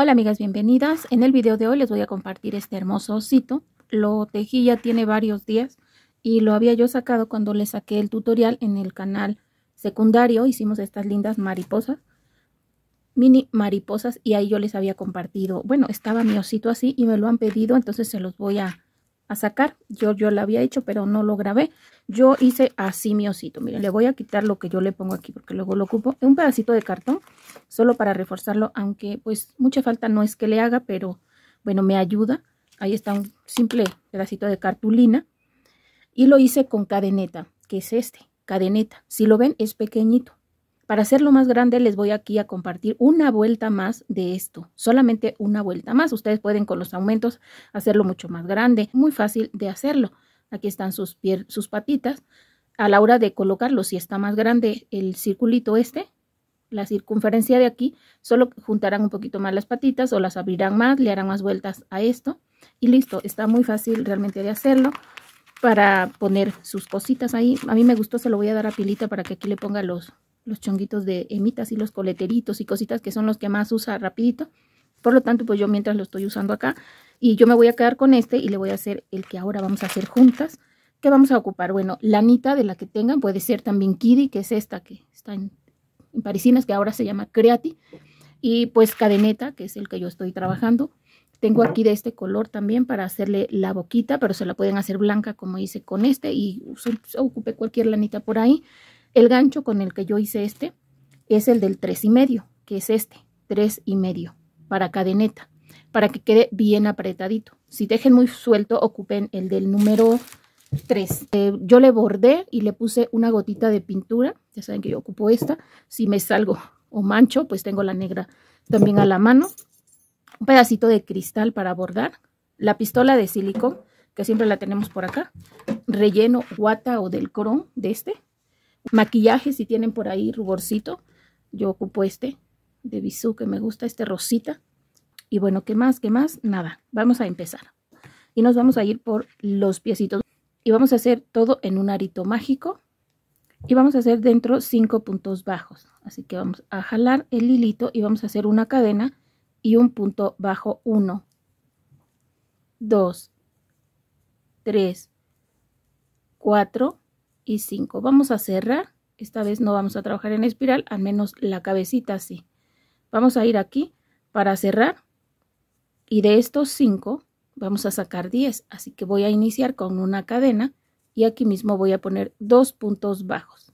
Hola amigas, bienvenidas. En el video de hoy les voy a compartir este hermoso osito. Lo tejí ya tiene varios días y lo había yo sacado cuando le saqué el tutorial en el canal secundario. Hicimos estas lindas mariposas, mini mariposas y ahí yo les había compartido. Bueno, estaba mi osito así y me lo han pedido, entonces se los voy a, a sacar. Yo, yo la había hecho, pero no lo grabé. Yo hice así mi osito. Miren, le voy a quitar lo que yo le pongo aquí, porque luego lo ocupo. Un pedacito de cartón, solo para reforzarlo, aunque pues mucha falta no es que le haga, pero bueno, me ayuda. Ahí está un simple pedacito de cartulina. Y lo hice con cadeneta, que es este, cadeneta. Si lo ven, es pequeñito. Para hacerlo más grande, les voy aquí a compartir una vuelta más de esto. Solamente una vuelta más. Ustedes pueden con los aumentos hacerlo mucho más grande. Muy fácil de hacerlo. Aquí están sus, sus patitas. A la hora de colocarlo, si está más grande el circulito este, la circunferencia de aquí, solo juntarán un poquito más las patitas o las abrirán más, le harán más vueltas a esto. Y listo, está muy fácil realmente de hacerlo para poner sus cositas ahí. A mí me gustó, se lo voy a dar a Pilita para que aquí le ponga los, los chonguitos de emitas y los coleteritos y cositas que son los que más usa rapidito. Por lo tanto, pues yo mientras lo estoy usando acá y yo me voy a quedar con este y le voy a hacer el que ahora vamos a hacer juntas. que vamos a ocupar? Bueno, lanita de la que tengan, puede ser también kiddy que es esta que está en, en Parisinas, que ahora se llama Creati. Y pues cadeneta, que es el que yo estoy trabajando. Tengo aquí de este color también para hacerle la boquita, pero se la pueden hacer blanca como hice con este y ocupe cualquier lanita por ahí. El gancho con el que yo hice este es el del tres y medio, que es este, 3 y medio para cadeneta, para que quede bien apretadito. Si dejen muy suelto, ocupen el del número 3. Eh, yo le bordé y le puse una gotita de pintura, ya saben que yo ocupo esta, si me salgo o mancho, pues tengo la negra también a la mano. Un pedacito de cristal para bordar, la pistola de silicón, que siempre la tenemos por acá, relleno guata o del cron de este, Maquillaje, si tienen por ahí ruborcito, yo ocupo este de Bisú que me gusta, este rosita. Y bueno, ¿qué más? ¿Qué más? Nada, vamos a empezar. Y nos vamos a ir por los piecitos. Y vamos a hacer todo en un arito mágico. Y vamos a hacer dentro cinco puntos bajos. Así que vamos a jalar el hilito y vamos a hacer una cadena y un punto bajo Uno, dos Tres Cuatro y 5. Vamos a cerrar. Esta vez no vamos a trabajar en espiral, al menos la cabecita sí. Vamos a ir aquí para cerrar y de estos 5 vamos a sacar 10. Así que voy a iniciar con una cadena y aquí mismo voy a poner dos puntos bajos.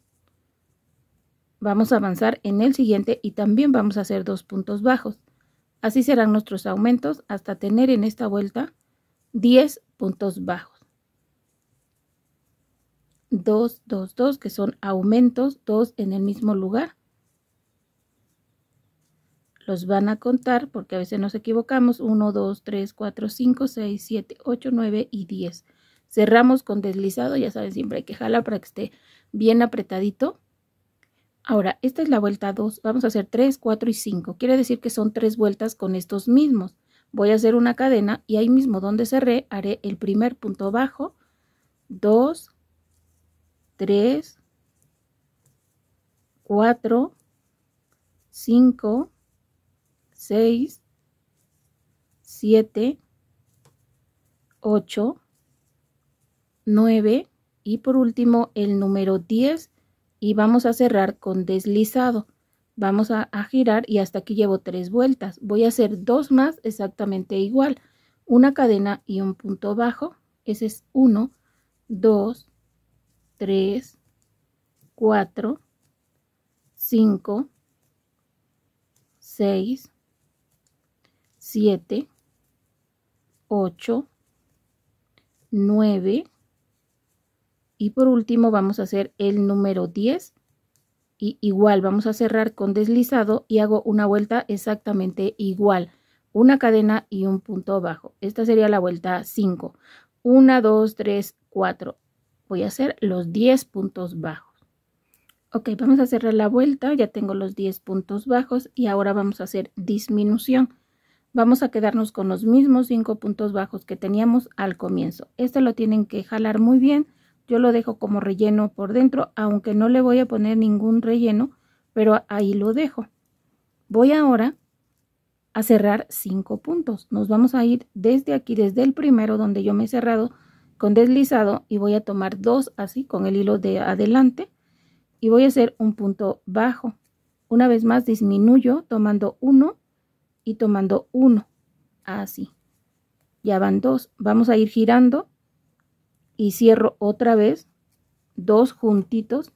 Vamos a avanzar en el siguiente y también vamos a hacer dos puntos bajos. Así serán nuestros aumentos hasta tener en esta vuelta 10 puntos bajos. 2, 2, 2, que son aumentos, 2 en el mismo lugar. Los van a contar porque a veces nos equivocamos. 1, 2, 3, 4, 5, 6, 7, 8, 9 y 10. Cerramos con deslizado, ya saben, siempre hay que jalar para que esté bien apretadito. Ahora, esta es la vuelta 2. Vamos a hacer 3, 4 y 5. Quiere decir que son 3 vueltas con estos mismos. Voy a hacer una cadena y ahí mismo donde cerré haré el primer punto bajo, 2, 3, 4, 5, 6, 7, 8, 9 y por último el número 10 y vamos a cerrar con deslizado. Vamos a, girar y hasta aquí llevo tres vueltas. Voy a hacer dos más exactamente igual. Una cadena y un punto bajo. Ese es 1, 2, 3, 4, 5, 6, 7, 8, 9 y por último vamos a hacer el número 10 y igual vamos a cerrar con deslizado y hago una vuelta exactamente igual una cadena y un punto bajo esta sería la vuelta 5 1 2 3 4 voy a hacer los 10 puntos bajos. Ok, vamos a cerrar la vuelta, ya tengo los 10 puntos bajos y ahora vamos a hacer disminución. Vamos a quedarnos con los mismos 5 puntos bajos que teníamos al comienzo. Este lo tienen que jalar muy bien, yo lo dejo como relleno por dentro, aunque no le voy a poner ningún relleno, pero ahí lo dejo. Voy ahora a cerrar 5 puntos. Nos vamos a ir desde aquí, desde el primero donde yo me he cerrado, con deslizado y voy a tomar dos así con el hilo de adelante y voy a hacer un punto bajo. Una vez más disminuyo tomando uno y tomando uno así. Ya van dos. Vamos a ir girando y cierro otra vez dos juntitos.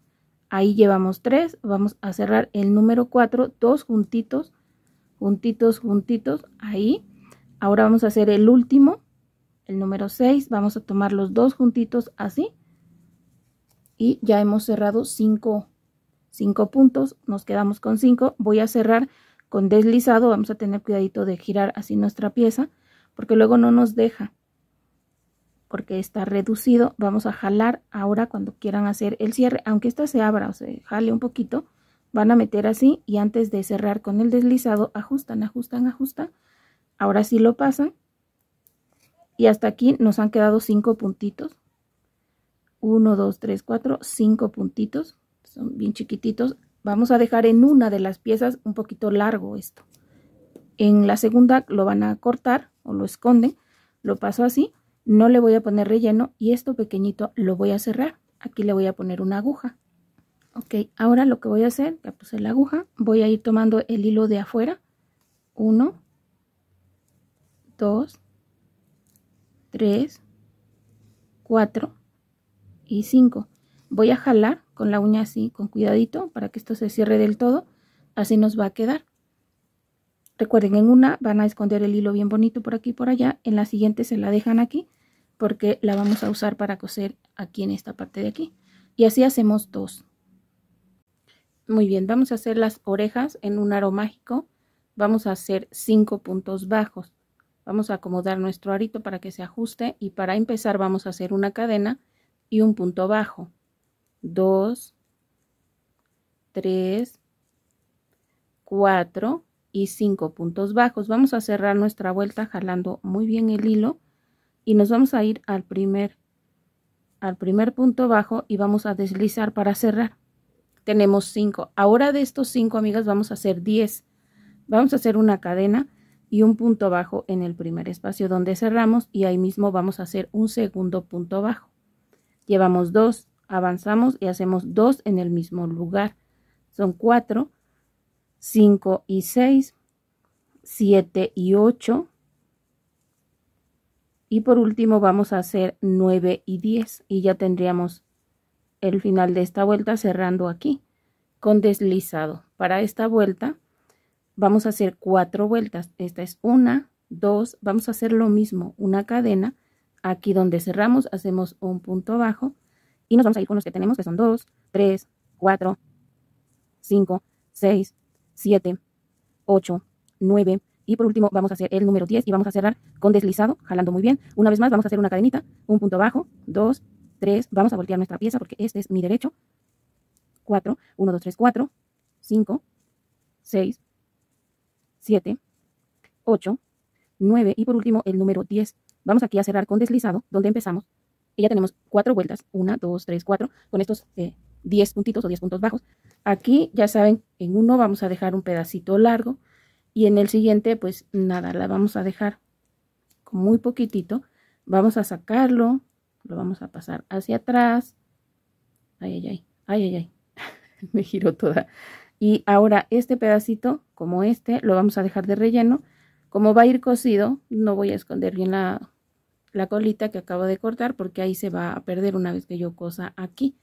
Ahí llevamos tres. Vamos a cerrar el número cuatro, dos juntitos, juntitos, juntitos, ahí. Ahora vamos a hacer el último el número 6, vamos a tomar los dos juntitos así y ya hemos cerrado 5 puntos, nos quedamos con 5, voy a cerrar con deslizado, vamos a tener cuidadito de girar así nuestra pieza porque luego no nos deja porque está reducido, vamos a jalar ahora cuando quieran hacer el cierre, aunque esta se abra o se jale un poquito, van a meter así y antes de cerrar con el deslizado ajustan, ajustan, ajustan, ahora sí lo pasan y hasta aquí nos han quedado cinco puntitos. 1, 2, 3, 4, 5 puntitos. Son bien chiquititos. Vamos a dejar en una de las piezas un poquito largo esto. En la segunda lo van a cortar o lo esconden. Lo paso así. No le voy a poner relleno y esto pequeñito lo voy a cerrar. Aquí le voy a poner una aguja. Ok, ahora lo que voy a hacer, ya puse la aguja, voy a ir tomando el hilo de afuera. 1, 2, 3, 4 y 5. Voy a jalar con la uña así, con cuidadito, para que esto se cierre del todo. Así nos va a quedar. Recuerden, en una van a esconder el hilo bien bonito por aquí y por allá. En la siguiente se la dejan aquí porque la vamos a usar para coser aquí en esta parte de aquí. Y así hacemos dos. Muy bien, vamos a hacer las orejas en un aro mágico. Vamos a hacer cinco puntos bajos. Vamos a acomodar nuestro arito para que se ajuste y para empezar vamos a hacer una cadena y un punto bajo. 2, 3, 4 y 5 puntos bajos. Vamos a cerrar nuestra vuelta jalando muy bien el hilo y nos vamos a ir al primer, al primer punto bajo y vamos a deslizar para cerrar. Tenemos 5. Ahora de estos 5, amigas, vamos a hacer 10. Vamos a hacer una cadena y un punto bajo en el primer espacio donde cerramos y ahí mismo vamos a hacer un segundo punto bajo. Llevamos dos, avanzamos y hacemos dos en el mismo lugar. Son cuatro, cinco y seis, siete y ocho. Y por último vamos a hacer nueve y diez y ya tendríamos el final de esta vuelta cerrando aquí con deslizado. Para esta vuelta Vamos a hacer cuatro vueltas. Esta es una, dos, vamos a hacer lo mismo, una cadena. Aquí donde cerramos hacemos un punto bajo y nos vamos a ir con los que tenemos, que son 2, 3, 4, 5, 6, 7, 8, 9 y por último vamos a hacer el número 10 y vamos a cerrar con deslizado, jalando muy bien. Una vez más vamos a hacer una cadenita, un punto bajo, dos tres vamos a voltear nuestra pieza porque este es mi derecho, 4, 1, 2, 3, 4, 5, 6, 7, 8, 9 y por último el número 10. Vamos aquí a cerrar con deslizado, donde empezamos. Y ya tenemos cuatro vueltas, 1, 2, 3, 4, con estos 10 eh, puntitos o 10 puntos bajos. Aquí ya saben, en uno vamos a dejar un pedacito largo y en el siguiente pues nada, la vamos a dejar con muy poquitito. Vamos a sacarlo, lo vamos a pasar hacia atrás. Ay, ay, ay, ay, ay, ay. me giro toda. Y ahora este pedacito como este, lo vamos a dejar de relleno. Como va a ir cosido, no voy a esconder bien la, la colita que acabo de cortar porque ahí se va a perder una vez que yo cosa aquí,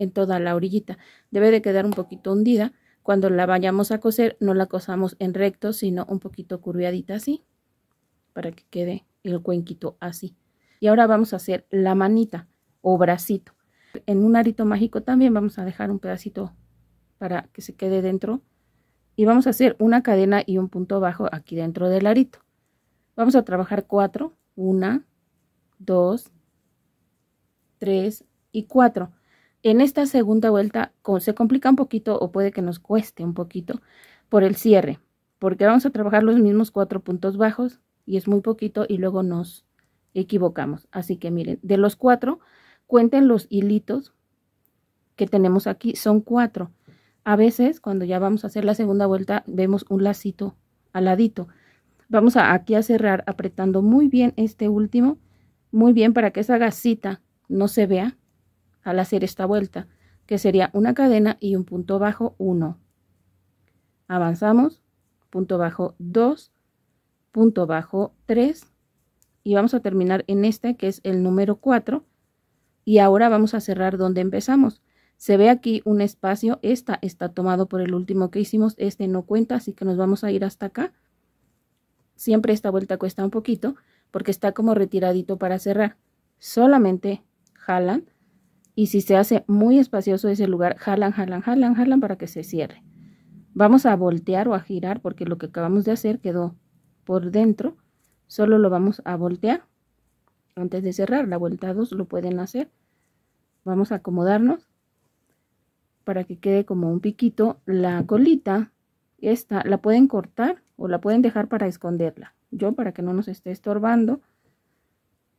en toda la orillita. Debe de quedar un poquito hundida. Cuando la vayamos a coser, no la cosamos en recto, sino un poquito curviadita así, para que quede el cuenquito así. Y ahora vamos a hacer la manita o bracito. En un arito mágico también vamos a dejar un pedacito para que se quede dentro y vamos a hacer una cadena y un punto bajo aquí dentro del arito. Vamos a trabajar cuatro una dos tres y cuatro En esta segunda vuelta se complica un poquito o puede que nos cueste un poquito por el cierre, porque vamos a trabajar los mismos cuatro puntos bajos y es muy poquito y luego nos equivocamos. Así que miren, de los cuatro, cuenten los hilitos que tenemos aquí, son cuatro. A veces, cuando ya vamos a hacer la segunda vuelta, vemos un lacito aladito. Vamos aquí a cerrar apretando muy bien este último, muy bien para que esa gasita no se vea al hacer esta vuelta, que sería una cadena y un punto bajo 1. Avanzamos, punto bajo 2, punto bajo 3 y vamos a terminar en este que es el número 4 y ahora vamos a cerrar donde empezamos se ve aquí un espacio, esta está tomado por el último que hicimos, este no cuenta, así que nos vamos a ir hasta acá. Siempre esta vuelta cuesta un poquito porque está como retiradito para cerrar. Solamente jalan y si se hace muy espacioso ese lugar, jalan, jalan, jalan, jalan para que se cierre. Vamos a voltear o a girar porque lo que acabamos de hacer quedó por dentro. Solo lo vamos a voltear antes de cerrar. La vuelta 2 lo pueden hacer. Vamos a acomodarnos para que quede como un piquito. La colita, esta, la pueden cortar o la pueden dejar para esconderla. Yo, para que no nos esté estorbando,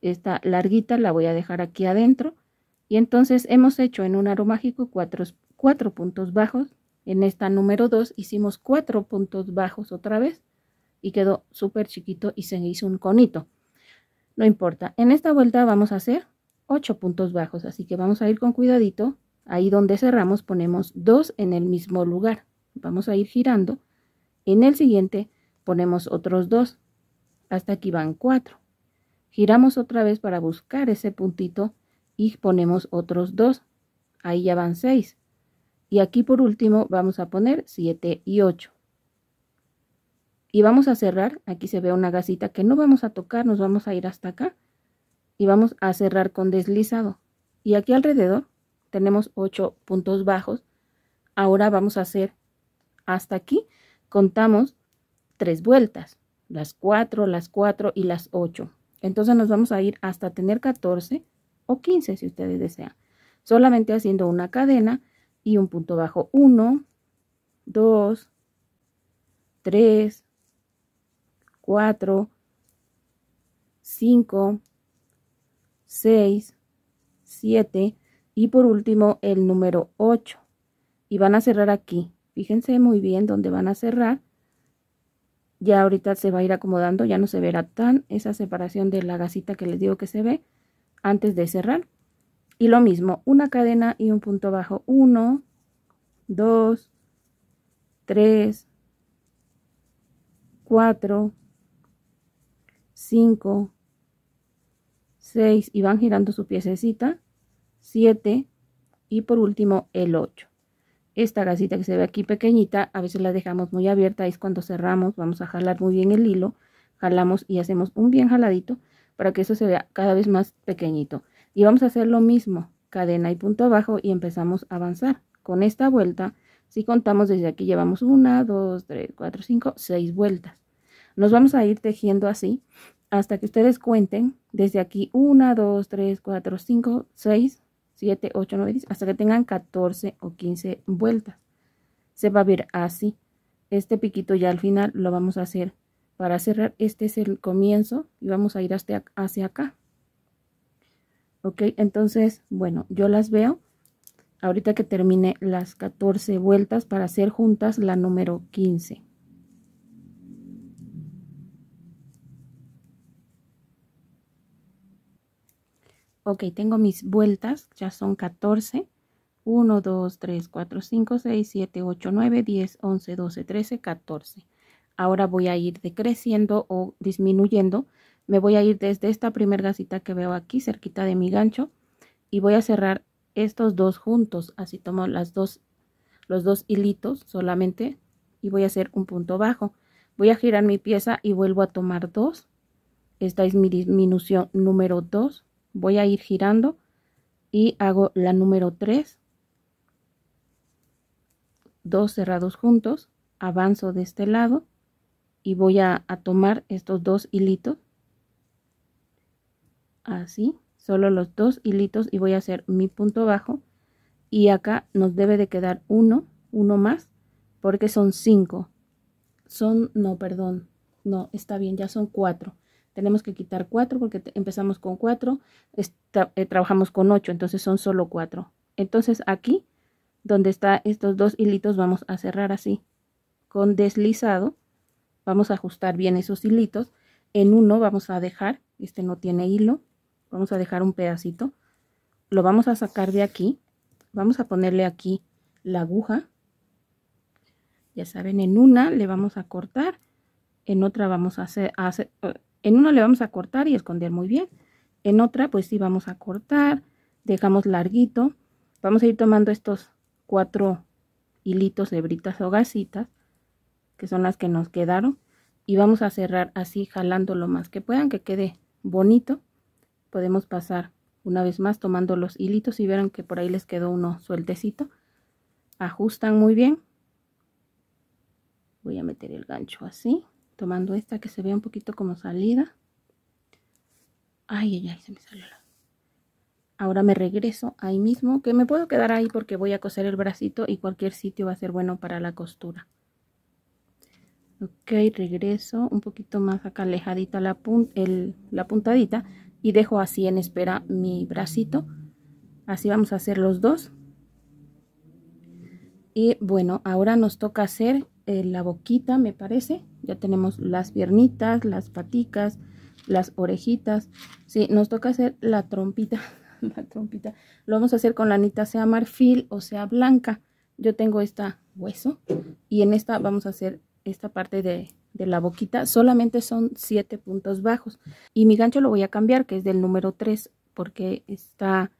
esta larguita la voy a dejar aquí adentro. Y entonces hemos hecho en un aro mágico cuatro, cuatro puntos bajos. En esta número 2 hicimos cuatro puntos bajos otra vez y quedó súper chiquito y se hizo un conito. No importa, en esta vuelta vamos a hacer ocho puntos bajos, así que vamos a ir con cuidadito Ahí donde cerramos ponemos dos en el mismo lugar. Vamos a ir girando. En el siguiente ponemos otros dos Hasta aquí van cuatro Giramos otra vez para buscar ese puntito y ponemos otros dos Ahí ya van seis Y aquí por último vamos a poner siete y ocho y vamos a cerrar, aquí se ve una gasita que no vamos a tocar, nos vamos a ir hasta acá y vamos a cerrar con deslizado y aquí alrededor tenemos 8 puntos bajos. Ahora vamos a hacer hasta aquí. Contamos 3 vueltas, las 4, las 4 y las 8. Entonces nos vamos a ir hasta tener 14 o 15 si ustedes desean. Solamente haciendo una cadena y un punto bajo. 1, 2, 3, 4, 5, 6, 7, y por último, el número 8. Y van a cerrar aquí. Fíjense muy bien dónde van a cerrar. Ya ahorita se va a ir acomodando, ya no se verá tan esa separación de la gasita que les digo que se ve antes de cerrar. Y lo mismo, una cadena y un punto bajo. 1, 2, 3, 4, 5, 6 y van girando su piececita 7 y por último el 8. Esta gasita que se ve aquí pequeñita, a veces la dejamos muy abierta, es cuando cerramos, vamos a jalar muy bien el hilo, jalamos y hacemos un bien jaladito para que eso se vea cada vez más pequeñito. Y vamos a hacer lo mismo, cadena y punto abajo y empezamos a avanzar. Con esta vuelta, si contamos desde aquí, llevamos 1, 2, 3, 4, 5, 6 vueltas. Nos vamos a ir tejiendo así hasta que ustedes cuenten desde aquí 1, 2, 3, 4, 5, 6 7, 8, 9, 10, hasta que tengan 14 o 15 vueltas. Se va a ver así. Este piquito ya al final lo vamos a hacer para cerrar. Este es el comienzo y vamos a ir hasta, hacia acá. Ok, entonces, bueno, yo las veo ahorita que termine las 14 vueltas para hacer juntas la número 15. Ok, tengo mis vueltas, ya son 14. 1, 2, 3, 4, 5, 6, 7, 8, 9, 10, 11, 12, 13, 14. Ahora voy a ir decreciendo o disminuyendo. Me voy a ir desde esta primera gasita que veo aquí, cerquita de mi gancho, y voy a cerrar estos dos juntos. Así tomo las dos, los dos hilitos solamente y voy a hacer un punto bajo. Voy a girar mi pieza y vuelvo a tomar dos. Esta es mi disminución número 2 voy a ir girando y hago la número 3 dos cerrados juntos avanzo de este lado y voy a, tomar estos dos hilitos así solo los dos hilitos y voy a hacer mi punto bajo y acá nos debe de quedar uno uno más porque son cinco son no perdón no está bien ya son cuatro tenemos que quitar cuatro porque empezamos con cuatro. Eh, trabajamos con ocho, entonces son solo cuatro. Entonces aquí, donde están estos dos hilitos, vamos a cerrar así. Con deslizado, vamos a ajustar bien esos hilitos. En uno vamos a dejar, este no tiene hilo, vamos a dejar un pedacito. Lo vamos a sacar de aquí, vamos a ponerle aquí la aguja. Ya saben, en una le vamos a cortar, en otra vamos a hacer, a hacer en uno le vamos a cortar y esconder muy bien. En otra, pues sí vamos a cortar, dejamos larguito. Vamos a ir tomando estos cuatro hilitos de britas o gasitas, que son las que nos quedaron. Y vamos a cerrar así, jalando lo más que puedan, que quede bonito. Podemos pasar una vez más tomando los hilitos y vieron que por ahí les quedó uno sueltecito. Ajustan muy bien. Voy a meter el gancho así tomando esta que se vea un poquito como salida ay ay se me salió la ahora me regreso ahí mismo que me puedo quedar ahí porque voy a coser el bracito y cualquier sitio va a ser bueno para la costura ok regreso un poquito más acá alejadita la, la puntadita y dejo así en espera mi bracito así vamos a hacer los dos y bueno ahora nos toca hacer eh, la boquita, me parece. Ya tenemos las piernitas, las paticas, las orejitas. Sí, nos toca hacer la trompita. la trompita. Lo vamos a hacer con la anita, sea marfil o sea blanca. Yo tengo esta hueso y en esta vamos a hacer esta parte de, de la boquita. Solamente son siete puntos bajos. Y mi gancho lo voy a cambiar, que es del número 3, porque está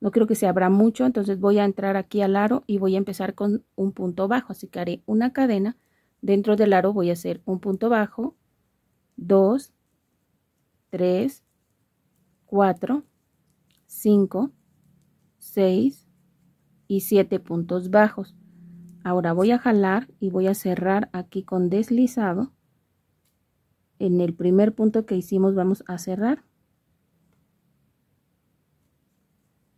no creo que se abra mucho, entonces voy a entrar aquí al aro y voy a empezar con un punto bajo, así que haré una cadena, dentro del aro voy a hacer un punto bajo, 2, 3, 4, 5, 6 y siete puntos bajos. Ahora voy a jalar y voy a cerrar aquí con deslizado. En el primer punto que hicimos vamos a cerrar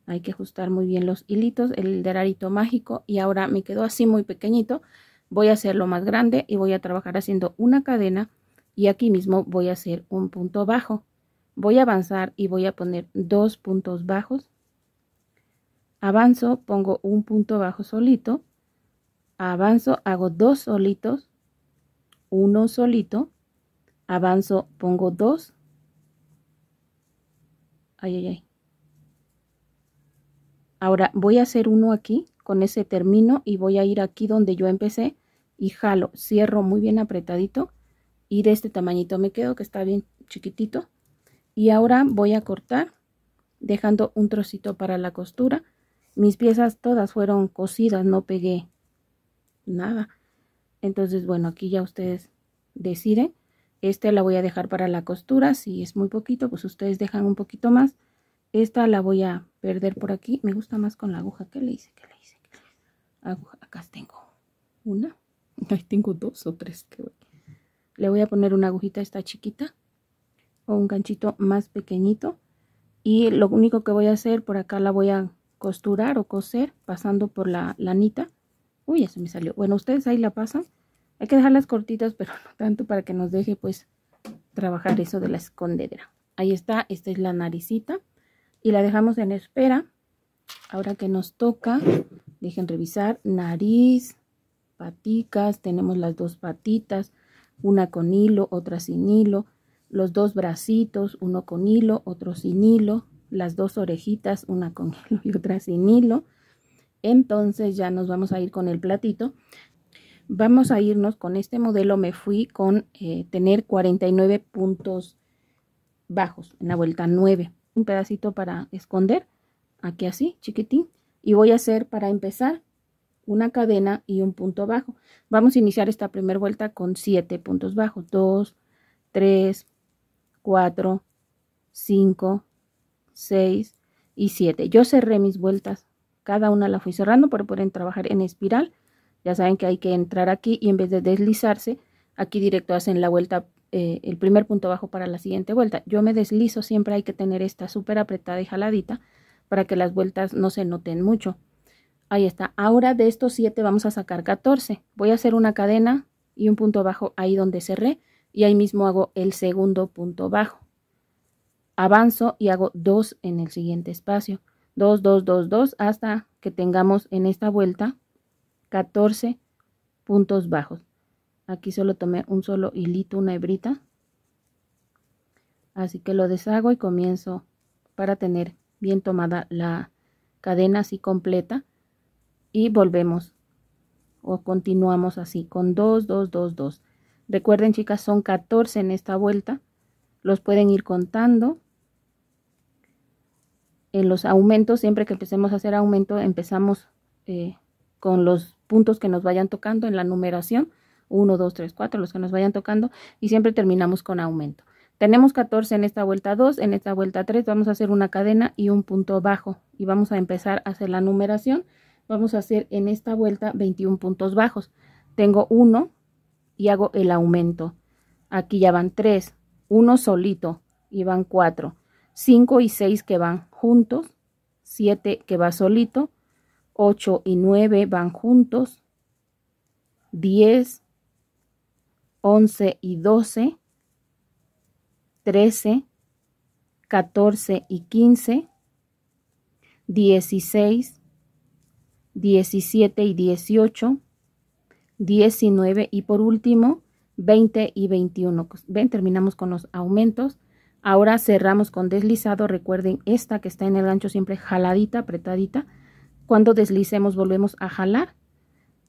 hay que ajustar muy bien los hilitos, el derarito mágico y ahora me quedó así muy pequeñito, voy a hacerlo más grande y voy a trabajar haciendo una cadena y aquí mismo voy a hacer un punto bajo. Voy a avanzar y voy a poner dos puntos bajos. Avanzo, pongo un punto bajo solito, avanzo, hago dos solitos, uno solito, avanzo, pongo dos, ay, ay, ay, Ahora voy a hacer uno aquí, con ese termino y voy a ir aquí donde yo empecé y jalo, cierro muy bien apretadito y de este tamañito me quedo que está bien chiquitito. Y ahora voy a cortar dejando un trocito para la costura. Mis piezas todas fueron cosidas, no pegué nada. Entonces, bueno, aquí ya ustedes deciden. Este la voy a dejar para la costura. Si es muy poquito, pues ustedes dejan un poquito más. Esta la voy a perder por aquí. Me gusta más con la aguja. ¿Qué le hice? ¿Qué le hice? Acá tengo una. Ahí tengo dos o tres. Le voy a poner una agujita esta chiquita. O un ganchito más pequeñito. Y lo único que voy a hacer por acá la voy a costurar o coser pasando por la lanita. Uy, ya se me salió. Bueno, ustedes ahí la pasan. Hay que dejarlas cortitas, pero no tanto para que nos deje pues trabajar eso de la escondedera. Ahí está, esta es la naricita y la dejamos en espera. Ahora que nos toca, dejen revisar, nariz, paticas, tenemos las dos patitas, una con hilo, otra sin hilo, los dos bracitos, uno con hilo, otro sin hilo, las dos orejitas, una con hilo y otra sin hilo. Entonces ya nos vamos a ir con el platito. Vamos a irnos con este modelo, me fui con eh, tener 49 puntos bajos en la vuelta 9 un pedacito para esconder, aquí así, chiquitín, y voy a hacer para empezar una cadena y un punto bajo. Vamos a iniciar esta primera vuelta con siete puntos bajos, 2, 3, 4, 5, 6 y 7. Yo cerré mis vueltas, cada una la fui cerrando, pero pueden trabajar en espiral. Ya saben que hay que entrar aquí y en vez de deslizarse, aquí directo hacen la vuelta eh, el primer punto bajo para la siguiente vuelta. Yo me deslizo, siempre hay que tener esta súper apretada y jaladita para que las vueltas no se noten mucho. Ahí está. Ahora de estos siete vamos a sacar 14. Voy a hacer una cadena y un punto bajo ahí donde cerré y ahí mismo hago el segundo punto bajo. Avanzo y hago dos en el siguiente espacio. 2, 2, 2, 2 hasta que tengamos en esta vuelta 14 puntos bajos aquí solo tomé un solo hilito una hebrita así que lo deshago y comienzo para tener bien tomada la cadena así completa y volvemos o continuamos así con 2 2 2 2 recuerden chicas son 14 en esta vuelta los pueden ir contando en los aumentos siempre que empecemos a hacer aumento empezamos eh, con los puntos que nos vayan tocando en la numeración 1, 2, 3, 4, los que nos vayan tocando, y siempre terminamos con aumento. Tenemos 14 en esta vuelta 2, en esta vuelta 3 vamos a hacer una cadena y un punto bajo y vamos a empezar a hacer la numeración. Vamos a hacer en esta vuelta 21 puntos bajos. Tengo 1 y hago el aumento. Aquí ya van 3, 1 solito y van 4, 5 y 6 que van juntos, 7 que va solito, 8 y 9 van juntos, 10, 11 y 12, 13, 14 y 15, 16, 17 y 18, 19 y por último 20 y 21. Ven, terminamos con los aumentos. Ahora cerramos con deslizado. Recuerden esta que está en el gancho siempre jaladita, apretadita. Cuando deslicemos volvemos a jalar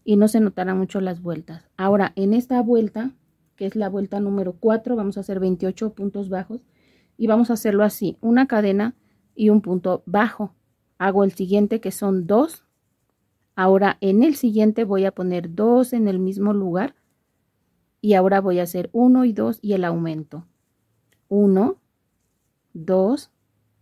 y no se notarán mucho las vueltas. Ahora en esta vuelta que es la vuelta número 4, vamos a hacer 28 puntos bajos y vamos a hacerlo así, una cadena y un punto bajo. Hago el siguiente que son dos Ahora en el siguiente voy a poner dos en el mismo lugar y ahora voy a hacer 1 y 2 y el aumento. 1, 2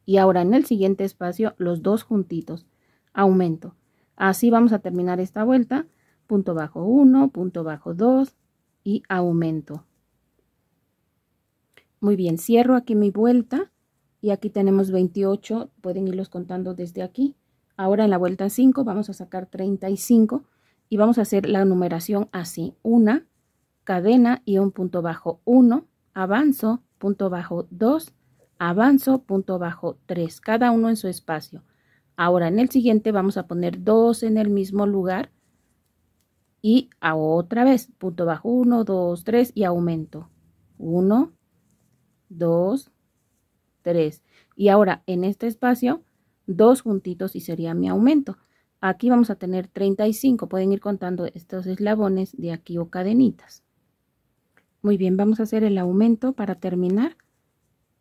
y ahora en el siguiente espacio los dos juntitos, aumento. Así vamos a terminar esta vuelta, punto bajo 1, punto bajo 2, y aumento. Muy bien, cierro aquí mi vuelta y aquí tenemos 28, pueden irlos contando desde aquí. Ahora en la vuelta 5 vamos a sacar 35 y vamos a hacer la numeración así. Una, cadena y un punto bajo 1, avanzo, punto bajo 2, avanzo, punto bajo 3, cada uno en su espacio. Ahora en el siguiente vamos a poner dos en el mismo lugar y otra vez, punto bajo 1, 2, 3 y aumento. 1, 2, 3. Y ahora en este espacio, dos juntitos y sería mi aumento. Aquí vamos a tener 35, pueden ir contando estos eslabones de aquí o cadenitas. Muy bien, vamos a hacer el aumento para terminar.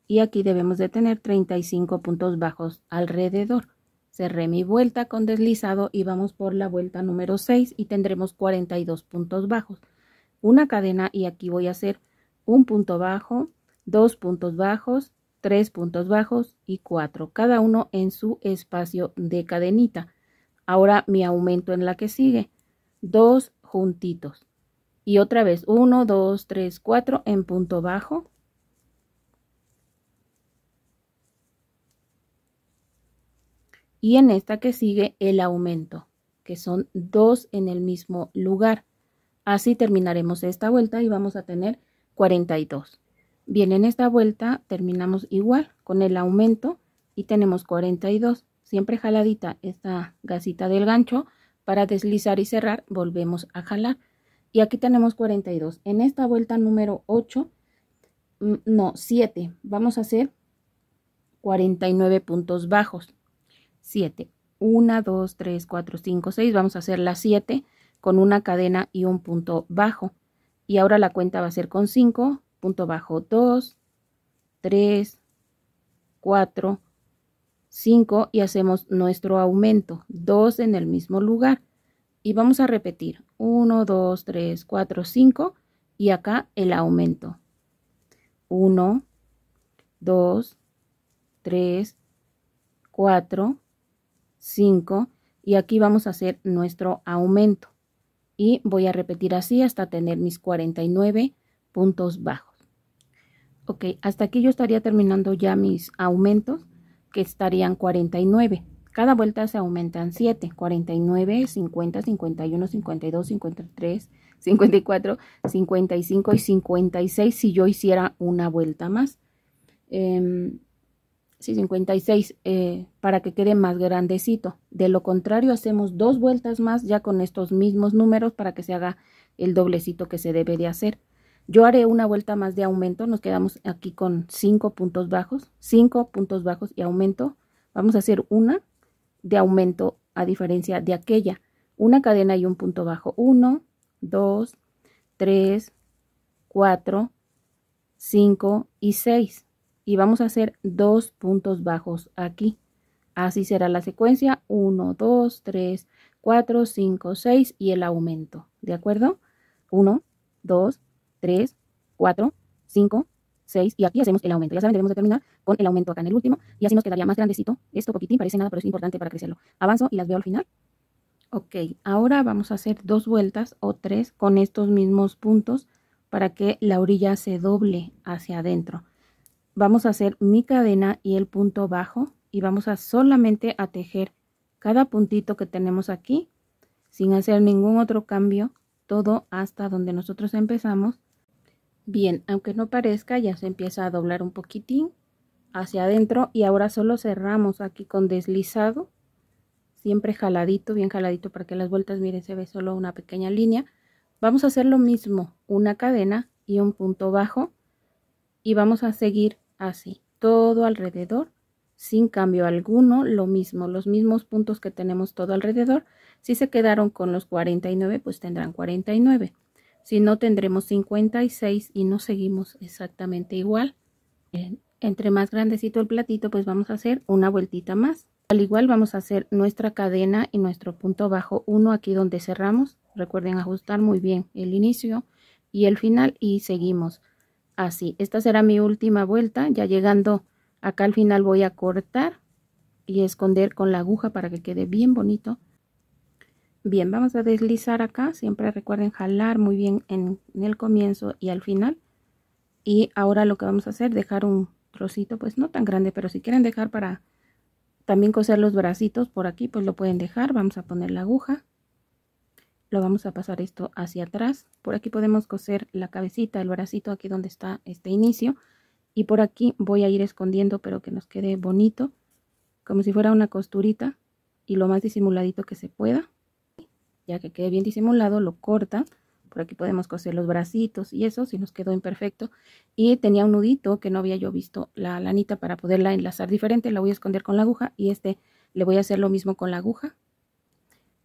Y aquí debemos de tener 35 puntos bajos alrededor. Cerré mi vuelta con deslizado y vamos por la vuelta número 6 y tendremos 42 puntos bajos. Una cadena y aquí voy a hacer un punto bajo, dos puntos bajos, tres puntos bajos y cuatro, cada uno en su espacio de cadenita. Ahora mi aumento en la que sigue, dos juntitos. Y otra vez, uno, dos, tres, cuatro en punto bajo, y en esta que sigue el aumento, que son dos en el mismo lugar. Así terminaremos esta vuelta y vamos a tener 42. Bien, en esta vuelta terminamos igual con el aumento y tenemos 42. Siempre jaladita esta gasita del gancho para deslizar y cerrar, volvemos a jalar. Y aquí tenemos 42. En esta vuelta número 8, mm, no, 7, vamos a hacer 49 puntos bajos. 7. 1, 2, 3, 4, 5, 6. Vamos a hacer la 7 con una cadena y un punto bajo. Y ahora la cuenta va a ser con 5, punto bajo 2, 3, 4, 5 y hacemos nuestro aumento. 2 en el mismo lugar. Y vamos a repetir 1, 2, 3, 4, 5 y acá el aumento. 1, 2, 3, 4, 5 y aquí vamos a hacer nuestro aumento y voy a repetir así hasta tener mis 49 puntos bajos. Ok, hasta aquí yo estaría terminando ya mis aumentos que estarían 49. Cada vuelta se aumentan 7, 49, 50, 51, 52, 53, 54, 55 y 56 si yo hiciera una vuelta más. Em, 56, eh, para que quede más grandecito. De lo contrario, hacemos dos vueltas más ya con estos mismos números para que se haga el doblecito que se debe de hacer. Yo haré una vuelta más de aumento, nos quedamos aquí con cinco puntos bajos, cinco puntos bajos y aumento. Vamos a hacer una de aumento a diferencia de aquella. Una cadena y un punto bajo. 1, 2, 3, 4, 5 y 6 y vamos a hacer dos puntos bajos aquí. Así será la secuencia Uno, dos, tres, cuatro, cinco, seis. y el aumento, ¿de acuerdo? Uno, 2, tres, cuatro, cinco, seis. y aquí hacemos el aumento. Ya saben, debemos terminar con el aumento acá en el último y así nos quedaría más grandecito. Esto poquitín parece nada, pero es importante para crecerlo. Avanzo y las veo al final. Ok, ahora vamos a hacer dos vueltas o tres con estos mismos puntos para que la orilla se doble hacia adentro vamos a hacer mi cadena y el punto bajo y vamos a solamente a tejer cada puntito que tenemos aquí sin hacer ningún otro cambio todo hasta donde nosotros empezamos bien aunque no parezca ya se empieza a doblar un poquitín hacia adentro y ahora solo cerramos aquí con deslizado siempre jaladito bien jaladito para que las vueltas miren se ve solo una pequeña línea vamos a hacer lo mismo una cadena y un punto bajo y vamos a seguir así, todo alrededor, sin cambio alguno, lo mismo, los mismos puntos que tenemos todo alrededor. Si se quedaron con los 49, pues tendrán 49. Si no, tendremos 56 y no seguimos exactamente igual. Entre más grandecito el platito, pues vamos a hacer una vueltita más. Al igual vamos a hacer nuestra cadena y nuestro punto bajo uno aquí donde cerramos. Recuerden ajustar muy bien el inicio y el final y seguimos así. Esta será mi última vuelta, ya llegando acá al final voy a cortar y esconder con la aguja para que quede bien bonito. Bien, vamos a deslizar acá, siempre recuerden jalar muy bien en, el comienzo y al final. Y ahora lo que vamos a hacer, dejar un trocito, pues no tan grande, pero si quieren dejar para también coser los bracitos por aquí, pues lo pueden dejar. Vamos a poner la aguja lo vamos a pasar esto hacia atrás. Por aquí podemos coser la cabecita, el bracito, aquí donde está este inicio. Y por aquí voy a ir escondiendo, pero que nos quede bonito, como si fuera una costurita y lo más disimuladito que se pueda. Ya que quede bien disimulado, lo corta. Por aquí podemos coser los bracitos y eso, si nos quedó imperfecto. Y tenía un nudito que no había yo visto la lanita para poderla enlazar diferente. La voy a esconder con la aguja y este le voy a hacer lo mismo con la aguja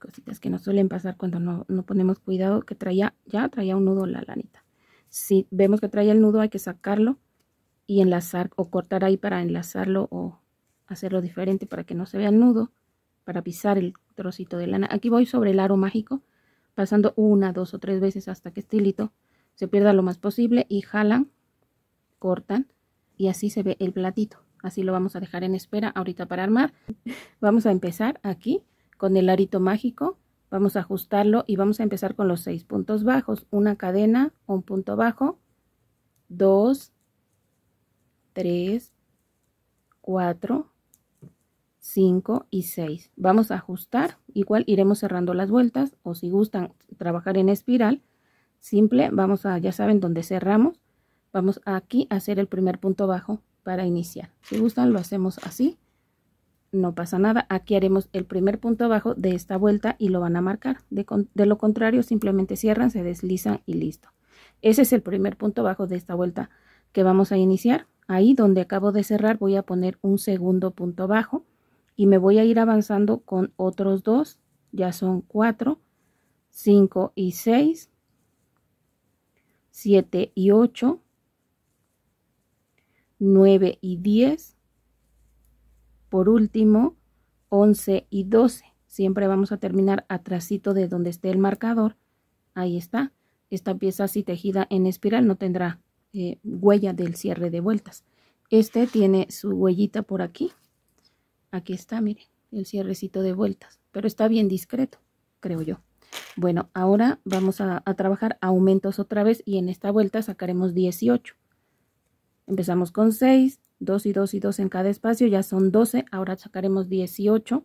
cositas que nos suelen pasar cuando no, ponemos cuidado, que traía, ya traía un nudo la lanita. Si vemos que traía el nudo hay que sacarlo y enlazar o cortar ahí para enlazarlo o hacerlo diferente para que no se vea el nudo, para pisar el trocito de lana. Aquí voy sobre el aro mágico, pasando una, dos o tres veces hasta que estilito se pierda lo más posible y jalan, cortan y así se ve el platito. Así lo vamos a dejar en espera ahorita para armar. Vamos a empezar aquí con el arito mágico vamos a ajustarlo y vamos a empezar con los seis puntos bajos. Una cadena, un punto bajo, dos, tres, cuatro, 5 y 6. Vamos a ajustar, igual iremos cerrando las vueltas o si gustan trabajar en espiral, simple, vamos a, ya saben dónde cerramos, vamos aquí a hacer el primer punto bajo para iniciar. Si gustan lo hacemos así no pasa nada. Aquí haremos el primer punto abajo de esta vuelta y lo van a marcar. De, lo contrario, simplemente cierran, se deslizan y listo. Ese es el primer punto bajo de esta vuelta que vamos a iniciar. Ahí donde acabo de cerrar voy a poner un segundo punto bajo y me voy a ir avanzando con otros dos. Ya son 4, 5 y 6, 7 y 8, 9 y 10, por último 11 y 12. Siempre vamos a terminar atracito de donde esté el marcador. Ahí está. Esta pieza así tejida en espiral no tendrá eh, huella del cierre de vueltas. Este tiene su huellita por aquí. Aquí está, mire el cierrecito de vueltas. Pero está bien discreto, creo yo. Bueno, ahora vamos a, a trabajar aumentos otra vez y en esta vuelta sacaremos 18. Empezamos con 6, 2 y 2 y 2 en cada espacio, ya son 12, ahora sacaremos 18,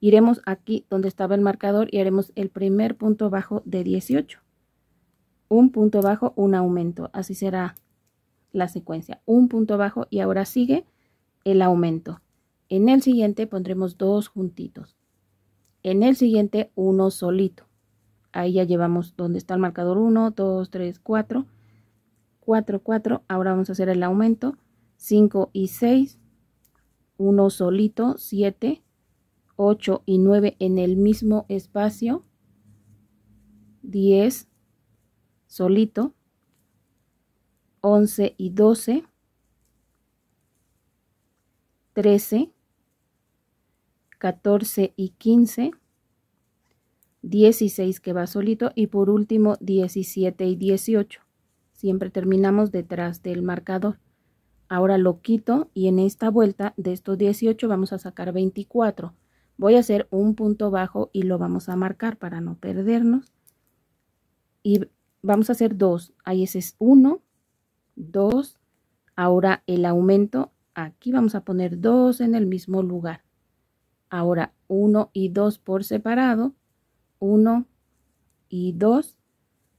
iremos aquí donde estaba el marcador y haremos el primer punto bajo de 18, un punto bajo, un aumento, así será la secuencia, un punto bajo y ahora sigue el aumento. En el siguiente pondremos dos juntitos, en el siguiente uno solito, ahí ya llevamos donde está el marcador 1, 2, 3, 4, 4, 4, ahora vamos a hacer el aumento, 5 y 6, 1 solito, 7, 8 y 9 en el mismo espacio, 10 solito, 11 y 12, 13, 14 y 15, 16 que va solito y por último 17 y 18. Siempre terminamos detrás del marcador. Ahora lo quito y en esta vuelta de estos 18 vamos a sacar 24. Voy a hacer un punto bajo y lo vamos a marcar para no perdernos. Y vamos a hacer 2. Ahí ese es 1, 2. Ahora el aumento. Aquí vamos a poner 2 en el mismo lugar. Ahora 1 y 2 por separado. 1 y 2.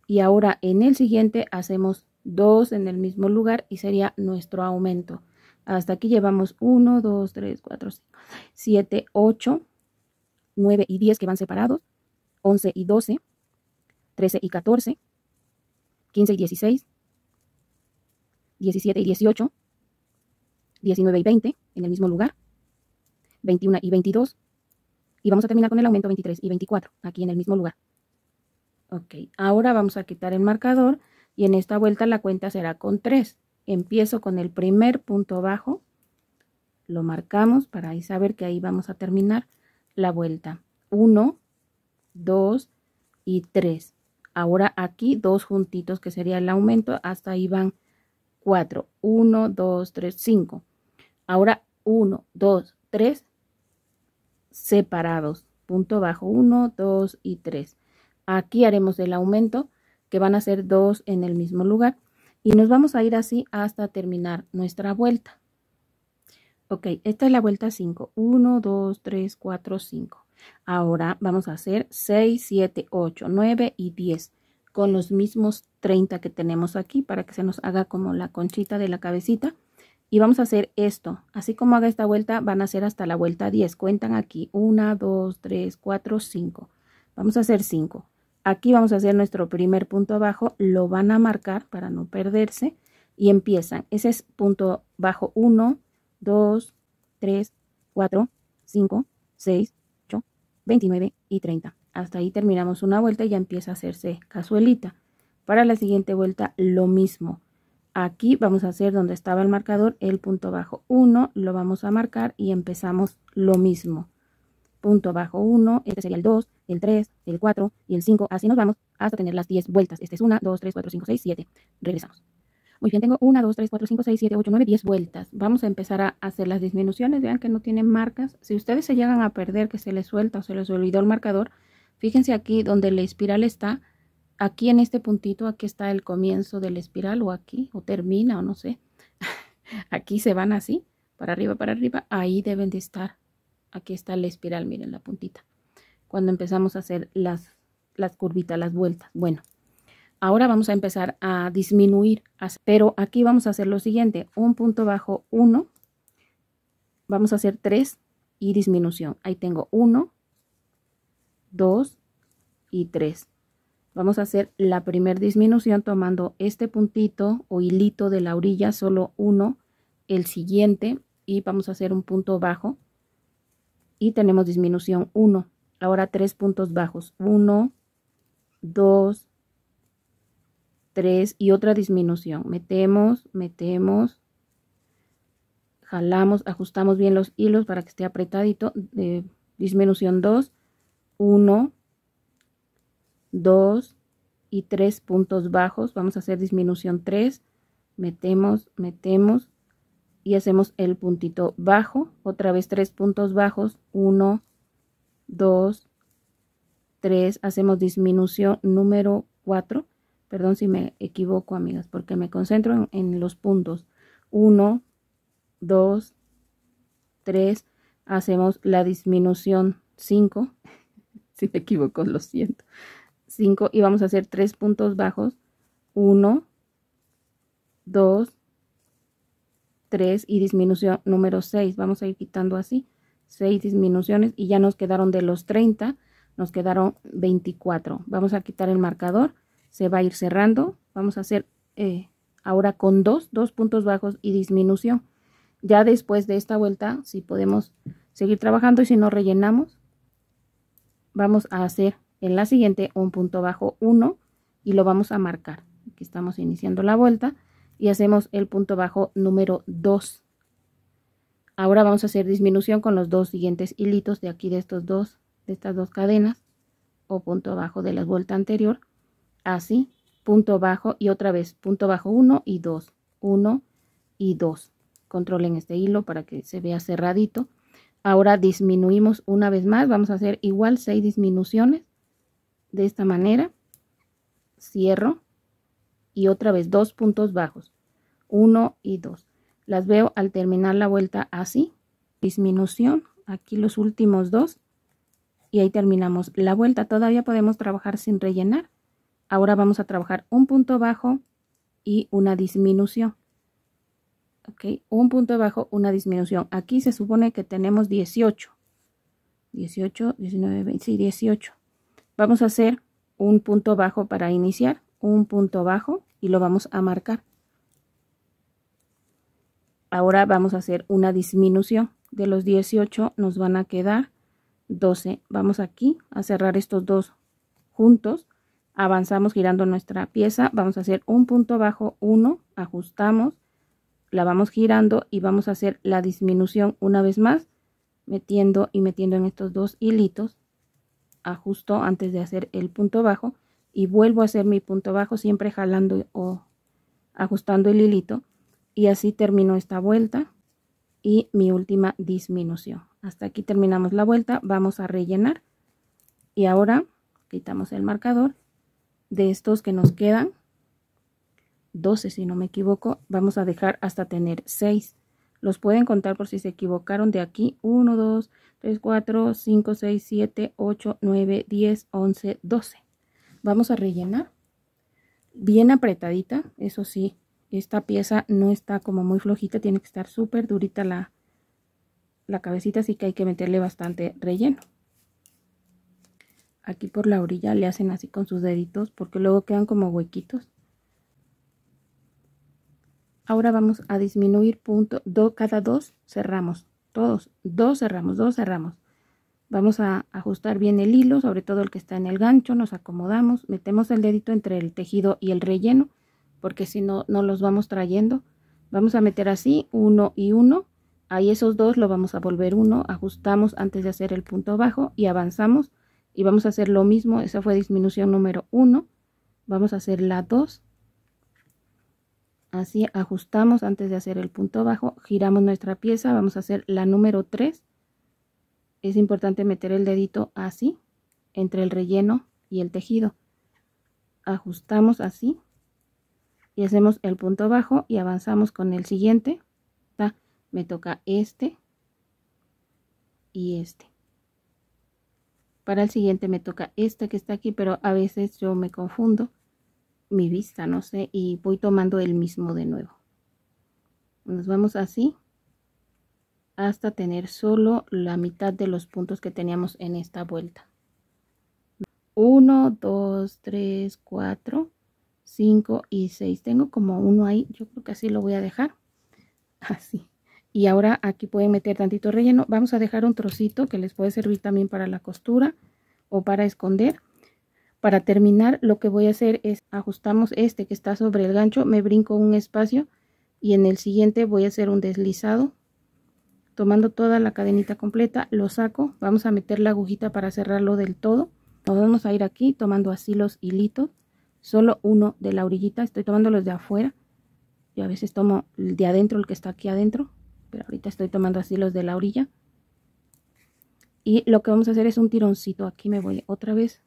Y ahora en el siguiente hacemos 2 en el mismo lugar y sería nuestro aumento. Hasta aquí llevamos 1, 2, 3, 4, 5, 7, 8, 9 y 10 que van separados, 11 y 12, 13 y 14, 15 y 16, 17 y 18, 19 y 20 en el mismo lugar, 21 y 22, y vamos a terminar con el aumento 23 y 24 aquí en el mismo lugar. Ok, ahora vamos a quitar el marcador y en esta vuelta la cuenta será con 3. Empiezo con el primer punto bajo, lo marcamos para ahí saber que ahí vamos a terminar la vuelta. 1, 2 y 3. Ahora aquí dos juntitos que sería el aumento, hasta ahí van 4, 1, 2, 3, 5. Ahora 1, 2, 3 separados, punto bajo 1, 2 y 3. Aquí haremos el aumento que van a ser dos en el mismo lugar. Y nos vamos a ir así hasta terminar nuestra vuelta. Ok, esta es la vuelta 5. 1, 2, 3, 4, 5. Ahora vamos a hacer 6, 7, 8, 9 y 10 con los mismos 30 que tenemos aquí para que se nos haga como la conchita de la cabecita. Y vamos a hacer esto. Así como haga esta vuelta, van a hacer hasta la vuelta 10. Cuentan aquí. 1, 2, 3, 4, 5. Vamos a hacer 5. Aquí vamos a hacer nuestro primer punto bajo, lo van a marcar para no perderse y empiezan. Ese es punto bajo 1, 2, 3, 4, 5, 6, 8, 29 y 30. Hasta ahí terminamos una vuelta y ya empieza a hacerse cazuelita. Para la siguiente vuelta lo mismo. Aquí vamos a hacer donde estaba el marcador el punto bajo 1, lo vamos a marcar y empezamos lo mismo punto bajo 1, este sería el 2, el 3, el 4 y el 5, así nos vamos hasta tener las 10 vueltas. Este es 1, 2, 3, 4, 5, 6, 7. Regresamos. Muy bien, tengo 1, 2, 3, 4, 5, 6, 7, 8, 9, 10 vueltas. Vamos a empezar a hacer las disminuciones, vean que no tienen marcas. Si ustedes se llegan a perder, que se les suelta o se les olvidó el marcador, fíjense aquí donde la espiral está, aquí en este puntito, aquí está el comienzo de la espiral o aquí, o termina o no sé. aquí se van así, para arriba, para arriba, ahí deben de estar aquí está la espiral, miren la puntita, cuando empezamos a hacer las, las curvitas, las vueltas. Bueno, ahora vamos a empezar a disminuir, pero aquí vamos a hacer lo siguiente, un punto bajo uno vamos a hacer tres y disminución. Ahí tengo uno 2 y 3. Vamos a hacer la primera disminución tomando este puntito o hilito de la orilla, solo uno, el siguiente, y vamos a hacer un punto bajo y tenemos disminución 1. Ahora tres puntos bajos. 1, 2, 3 y otra disminución. Metemos, metemos, jalamos, ajustamos bien los hilos para que esté apretadito. de disminución 2, 1, 2 y 3 puntos bajos. Vamos a hacer disminución 3. Metemos, metemos, y hacemos el puntito bajo, otra vez tres puntos bajos, 1, 2, 3, hacemos disminución número 4, perdón si me equivoco amigas, porque me concentro en, los puntos, 1, 2, 3, hacemos la disminución 5, si me equivoco lo siento, 5 y vamos a hacer tres puntos bajos, 1, 2, 3 y disminución número 6. Vamos a ir quitando así 6 disminuciones y ya nos quedaron de los 30, nos quedaron 24. Vamos a quitar el marcador, se va a ir cerrando. Vamos a hacer eh, ahora con 2, 2 puntos bajos y disminución. Ya después de esta vuelta, si podemos seguir trabajando y si no rellenamos, vamos a hacer en la siguiente un punto bajo 1 y lo vamos a marcar. que estamos iniciando la vuelta y hacemos el punto bajo número 2. Ahora vamos a hacer disminución con los dos siguientes hilitos de aquí de estos dos, de estas dos cadenas o punto bajo de la vuelta anterior. Así, punto bajo y otra vez punto bajo 1 y 2, 1 y 2. Controlen este hilo para que se vea cerradito. Ahora disminuimos una vez más, vamos a hacer igual 6 disminuciones de esta manera. Cierro y otra vez dos puntos bajos, 1 y 2. Las veo al terminar la vuelta así, disminución, aquí los últimos dos y ahí terminamos la vuelta. Todavía podemos trabajar sin rellenar. Ahora vamos a trabajar un punto bajo y una disminución. Ok, un punto bajo, una disminución. Aquí se supone que tenemos 18. 18, 19, 20, sí, 18. Vamos a hacer un punto bajo para iniciar, un punto bajo, y lo vamos a marcar. Ahora vamos a hacer una disminución. De los 18 nos van a quedar 12. Vamos aquí a cerrar estos dos juntos. Avanzamos girando nuestra pieza. Vamos a hacer un punto bajo 1. Ajustamos. La vamos girando y vamos a hacer la disminución una vez más. Metiendo y metiendo en estos dos hilitos. Ajusto antes de hacer el punto bajo y vuelvo a hacer mi punto bajo siempre jalando o ajustando el hilito y así termino esta vuelta y mi última disminución hasta aquí terminamos la vuelta vamos a rellenar y ahora quitamos el marcador de estos que nos quedan 12 si no me equivoco vamos a dejar hasta tener 6 los pueden contar por si se equivocaron de aquí 1 2 3 4 5 6 7 8 9 10 11 12 Vamos a rellenar. Bien apretadita, eso sí, esta pieza no está como muy flojita, tiene que estar súper durita la, la cabecita, así que hay que meterle bastante relleno. Aquí por la orilla le hacen así con sus deditos porque luego quedan como huequitos. Ahora vamos a disminuir punto, do, cada dos cerramos, todos, dos cerramos, dos cerramos. Vamos a ajustar bien el hilo, sobre todo el que está en el gancho, nos acomodamos, metemos el dedito entre el tejido y el relleno, porque si no, no los vamos trayendo. Vamos a meter así, uno y uno, ahí esos dos lo vamos a volver uno, ajustamos antes de hacer el punto bajo y avanzamos y vamos a hacer lo mismo, esa fue disminución número uno, vamos a hacer la dos, así ajustamos antes de hacer el punto bajo, giramos nuestra pieza, vamos a hacer la número tres, es importante meter el dedito así entre el relleno y el tejido ajustamos así y hacemos el punto bajo y avanzamos con el siguiente me toca este y este para el siguiente me toca este que está aquí pero a veces yo me confundo mi vista no sé y voy tomando el mismo de nuevo nos vamos así hasta tener solo la mitad de los puntos que teníamos en esta vuelta. 1, 2, 3, 4, 5 y 6. Tengo como uno ahí, yo creo que así lo voy a dejar. Así. Y ahora aquí pueden meter tantito relleno. Vamos a dejar un trocito que les puede servir también para la costura o para esconder. Para terminar lo que voy a hacer es ajustamos este que está sobre el gancho, me brinco un espacio y en el siguiente voy a hacer un deslizado tomando toda la cadenita completa, lo saco, vamos a meter la agujita para cerrarlo del todo. Nos vamos a ir aquí tomando así los hilitos, solo uno de la orillita, estoy tomando los de afuera. Yo a veces tomo el de adentro, el que está aquí adentro, pero ahorita estoy tomando así los de la orilla. Y lo que vamos a hacer es un tironcito, aquí me voy otra vez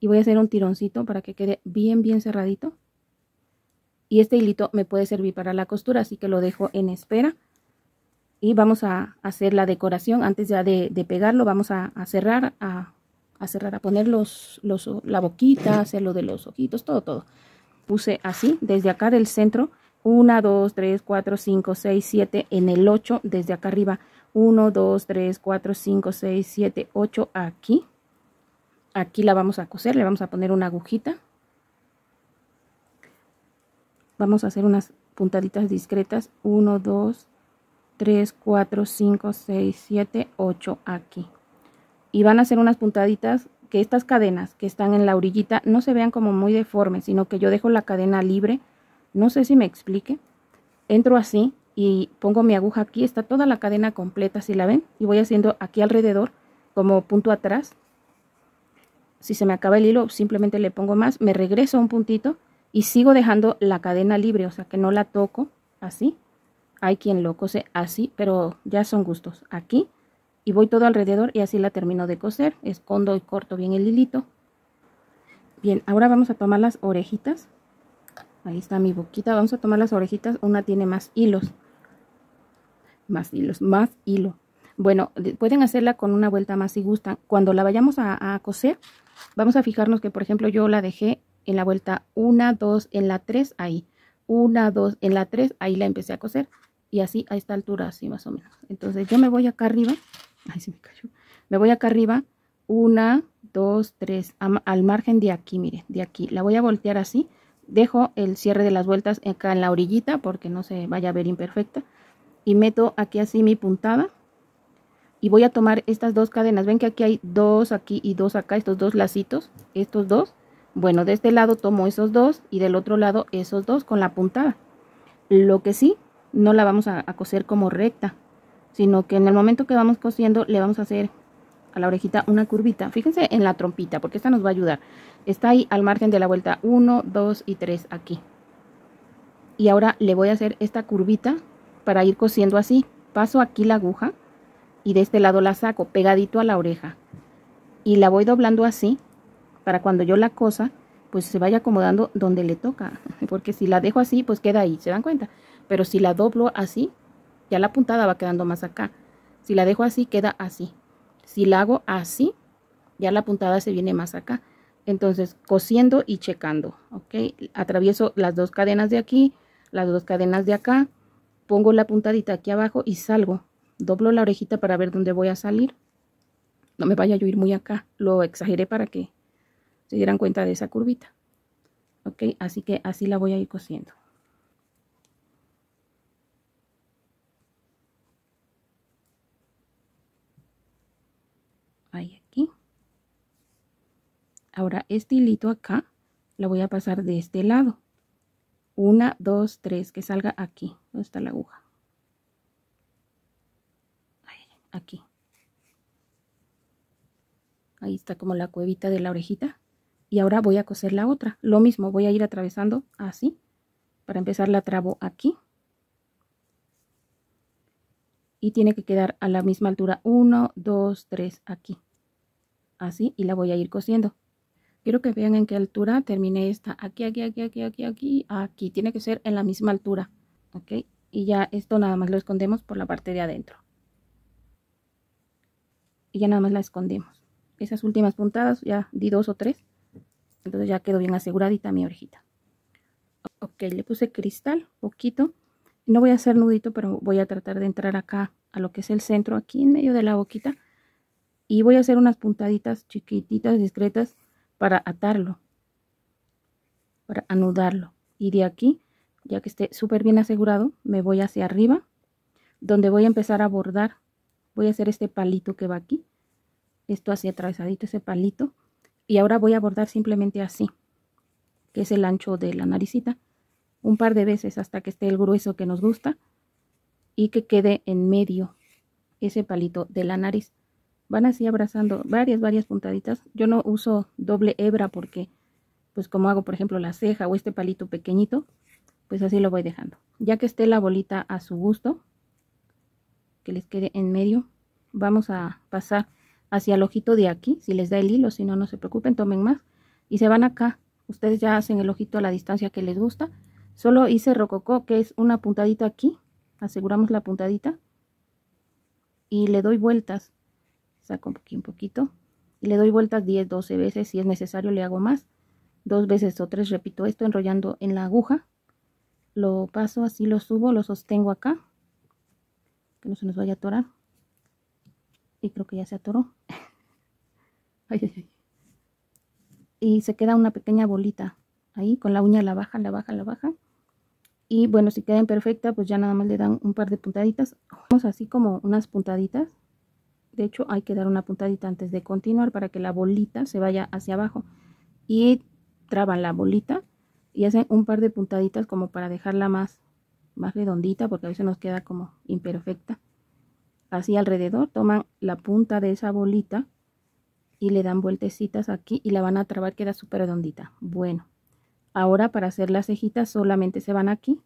y voy a hacer un tironcito para que quede bien bien cerradito. Y este hilito me puede servir para la costura, así que lo dejo en espera y vamos a hacer la decoración antes ya de, pegarlo vamos a, cerrar a, cerrar a poner los, la boquita hacer lo de los ojitos todo todo puse así desde acá del centro 1 2 3 4 5 6 7 en el 8 desde acá arriba 1 2 3 4 5 6 7 8 aquí aquí la vamos a coser le vamos a poner una agujita vamos a hacer unas puntaditas discretas 1 2 3, 4, 5, 6, 7, 8 aquí. Y van a hacer unas puntaditas que estas cadenas que están en la orillita no se vean como muy deformes, sino que yo dejo la cadena libre. No sé si me explique. Entro así y pongo mi aguja aquí. Está toda la cadena completa, si la ven. Y voy haciendo aquí alrededor como punto atrás. Si se me acaba el hilo, simplemente le pongo más. Me regreso un puntito y sigo dejando la cadena libre, o sea que no la toco así. Hay quien lo cose así, pero ya son gustos. Aquí y voy todo alrededor y así la termino de coser. Escondo y corto bien el hilito. Bien, ahora vamos a tomar las orejitas. Ahí está mi boquita. Vamos a tomar las orejitas. Una tiene más hilos. Más hilos, más hilo. Bueno, pueden hacerla con una vuelta más si gustan. Cuando la vayamos a, a coser, vamos a fijarnos que, por ejemplo, yo la dejé en la vuelta 1, 2, en la 3, ahí. 1, 2, en la 3, ahí la empecé a coser y así a esta altura, así más o menos. Entonces yo me voy acá arriba, ay, se me cayó, me voy acá arriba, una, dos, tres, al margen de aquí, mire de aquí. La voy a voltear así, dejo el cierre de las vueltas acá en la orillita porque no se vaya a ver imperfecta y meto aquí así mi puntada y voy a tomar estas dos cadenas, ven que aquí hay dos aquí y dos acá, estos dos lacitos, estos dos, bueno de este lado tomo esos dos y del otro lado esos dos con la puntada, lo que sí no la vamos a, coser como recta, sino que en el momento que vamos cosiendo le vamos a hacer a la orejita una curvita. Fíjense en la trompita, porque esta nos va a ayudar. Está ahí al margen de la vuelta 1, 2 y 3 aquí. Y ahora le voy a hacer esta curvita para ir cosiendo así. Paso aquí la aguja y de este lado la saco pegadito a la oreja. Y la voy doblando así para cuando yo la cosa, pues se vaya acomodando donde le toca. Porque si la dejo así, pues queda ahí, ¿se dan cuenta? Pero si la doblo así, ya la puntada va quedando más acá. Si la dejo así, queda así. Si la hago así, ya la puntada se viene más acá. Entonces, cosiendo y checando, ¿ok? Atravieso las dos cadenas de aquí, las dos cadenas de acá, pongo la puntadita aquí abajo y salgo. Doblo la orejita para ver dónde voy a salir. No me vaya a ir muy acá, lo exageré para que se dieran cuenta de esa curvita. ¿Ok? Así que así la voy a ir cosiendo. Ahora este hilito acá la voy a pasar de este lado. Una, dos, tres, que salga aquí, ¿Dónde está la aguja. aquí. Ahí está como la cuevita de la orejita. Y ahora voy a coser la otra. Lo mismo, voy a ir atravesando así. Para empezar la trabo aquí. Y tiene que quedar a la misma altura. Uno, dos, tres, aquí. Así, y la voy a ir cosiendo. Quiero que vean en qué altura terminé esta. Aquí, aquí, aquí, aquí, aquí, aquí, aquí. Tiene que ser en la misma altura. ¿Ok? Y ya esto nada más lo escondemos por la parte de adentro. Y ya nada más la escondemos. Esas últimas puntadas ya di dos o tres. Entonces ya quedó bien aseguradita mi orejita. Ok, le puse cristal, poquito. No voy a hacer nudito, pero voy a tratar de entrar acá a lo que es el centro, aquí en medio de la boquita. Y voy a hacer unas puntaditas chiquititas, discretas, para atarlo, para anudarlo. Y de aquí, ya que esté súper bien asegurado, me voy hacia arriba, donde voy a empezar a bordar. Voy a hacer este palito que va aquí, esto así atravesadito, ese palito. Y ahora voy a bordar simplemente así, que es el ancho de la naricita, un par de veces hasta que esté el grueso que nos gusta y que quede en medio ese palito de la nariz van así abrazando varias, varias puntaditas. Yo no uso doble hebra porque, pues como hago por ejemplo la ceja o este palito pequeñito, pues así lo voy dejando. Ya que esté la bolita a su gusto, que les quede en medio, vamos a pasar hacia el ojito de aquí, si les da el hilo, si no, no se preocupen, tomen más. Y se van acá, ustedes ya hacen el ojito a la distancia que les gusta. Solo hice rococó, que es una puntadita aquí, aseguramos la puntadita y le doy vueltas saco un poquito, un poquito y le doy vueltas 10, 12 veces, si es necesario le hago más, dos veces o tres repito esto enrollando en la aguja, lo paso así, lo subo, lo sostengo acá, que no se nos vaya a atorar, y creo que ya se atoró, y se queda una pequeña bolita ahí, con la uña la baja, la baja, la baja, y bueno, si queda imperfecta, pues ya nada más le dan un par de puntaditas, vamos así como unas puntaditas, de hecho hay que dar una puntadita antes de continuar para que la bolita se vaya hacia abajo y traban la bolita y hacen un par de puntaditas como para dejarla más, más redondita porque a veces nos queda como imperfecta así alrededor toman la punta de esa bolita y le dan vueltecitas aquí y la van a trabar queda súper redondita bueno ahora para hacer las cejitas solamente se van aquí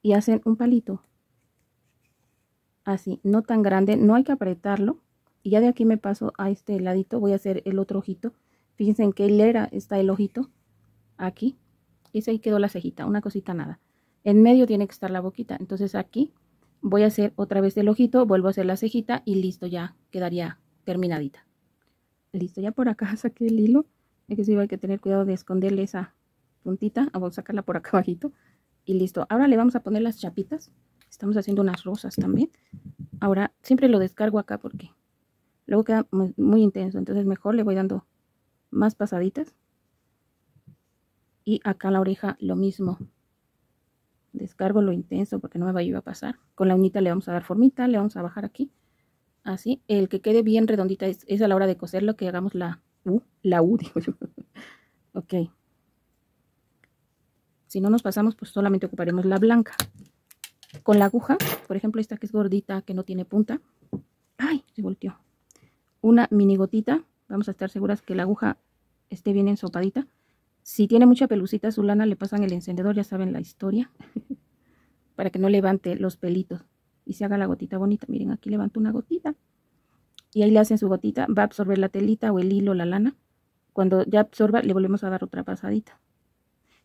y hacen un palito así, no tan grande, no hay que apretarlo. Y ya de aquí me paso a este ladito, voy a hacer el otro ojito. Fíjense en qué hilera está el ojito, aquí. Y ahí quedó la cejita, una cosita nada. En medio tiene que estar la boquita, entonces aquí voy a hacer otra vez el ojito, vuelvo a hacer la cejita y listo, ya quedaría terminadita. Listo, ya por acá saqué el hilo. Es que sí, hay que tener cuidado de esconderle esa puntita. Vamos ah, a sacarla por acá abajito. Y listo. Ahora le vamos a poner las chapitas. Estamos haciendo unas rosas también. Ahora, siempre lo descargo acá porque luego queda muy, intenso. Entonces mejor le voy dando más pasaditas. Y acá la oreja lo mismo. Descargo lo intenso porque no me va a a pasar. Con la unita le vamos a dar formita, le vamos a bajar aquí. Así, el que quede bien redondita es, es a la hora de coserlo que hagamos la U, la U digo yo. ok. Si no nos pasamos, pues solamente ocuparemos la blanca con la aguja, por ejemplo esta que es gordita, que no tiene punta, ¡ay! se volteó, una mini gotita, vamos a estar seguras que la aguja esté bien ensopadita, si tiene mucha pelucita su lana le pasan el encendedor, ya saben la historia, para que no levante los pelitos y se haga la gotita bonita, miren aquí levanto una gotita, y ahí le hacen su gotita, va a absorber la telita o el hilo, la lana, cuando ya absorba le volvemos a dar otra pasadita,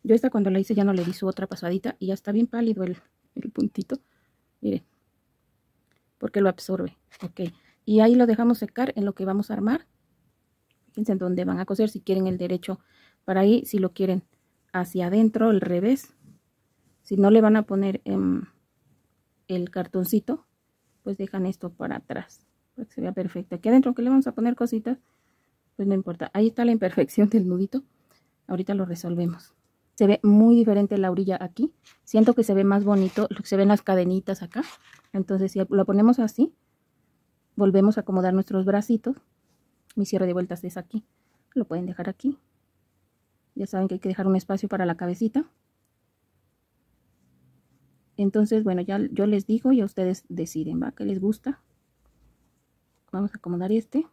yo esta cuando la hice ya no le di su otra pasadita y ya está bien pálido el, el puntito, miren, porque lo absorbe, ok. Y ahí lo dejamos secar en lo que vamos a armar. Fíjense en dónde van a coser, si quieren el derecho para ahí, si lo quieren hacia adentro, el revés. Si no le van a poner en em, el cartoncito, pues dejan esto para atrás, para que se vea perfecto. Aquí adentro, que le vamos a poner cositas, pues no importa. Ahí está la imperfección del nudito. Ahorita lo resolvemos. Se ve muy diferente la orilla aquí. Siento que se ve más bonito, se ven las cadenitas acá. Entonces si lo ponemos así, volvemos a acomodar nuestros bracitos. Mi cierre de vueltas es aquí. Lo pueden dejar aquí. Ya saben que hay que dejar un espacio para la cabecita. Entonces, bueno, ya yo les digo y ustedes deciden, ¿va? ¿Qué les gusta? Vamos a acomodar este.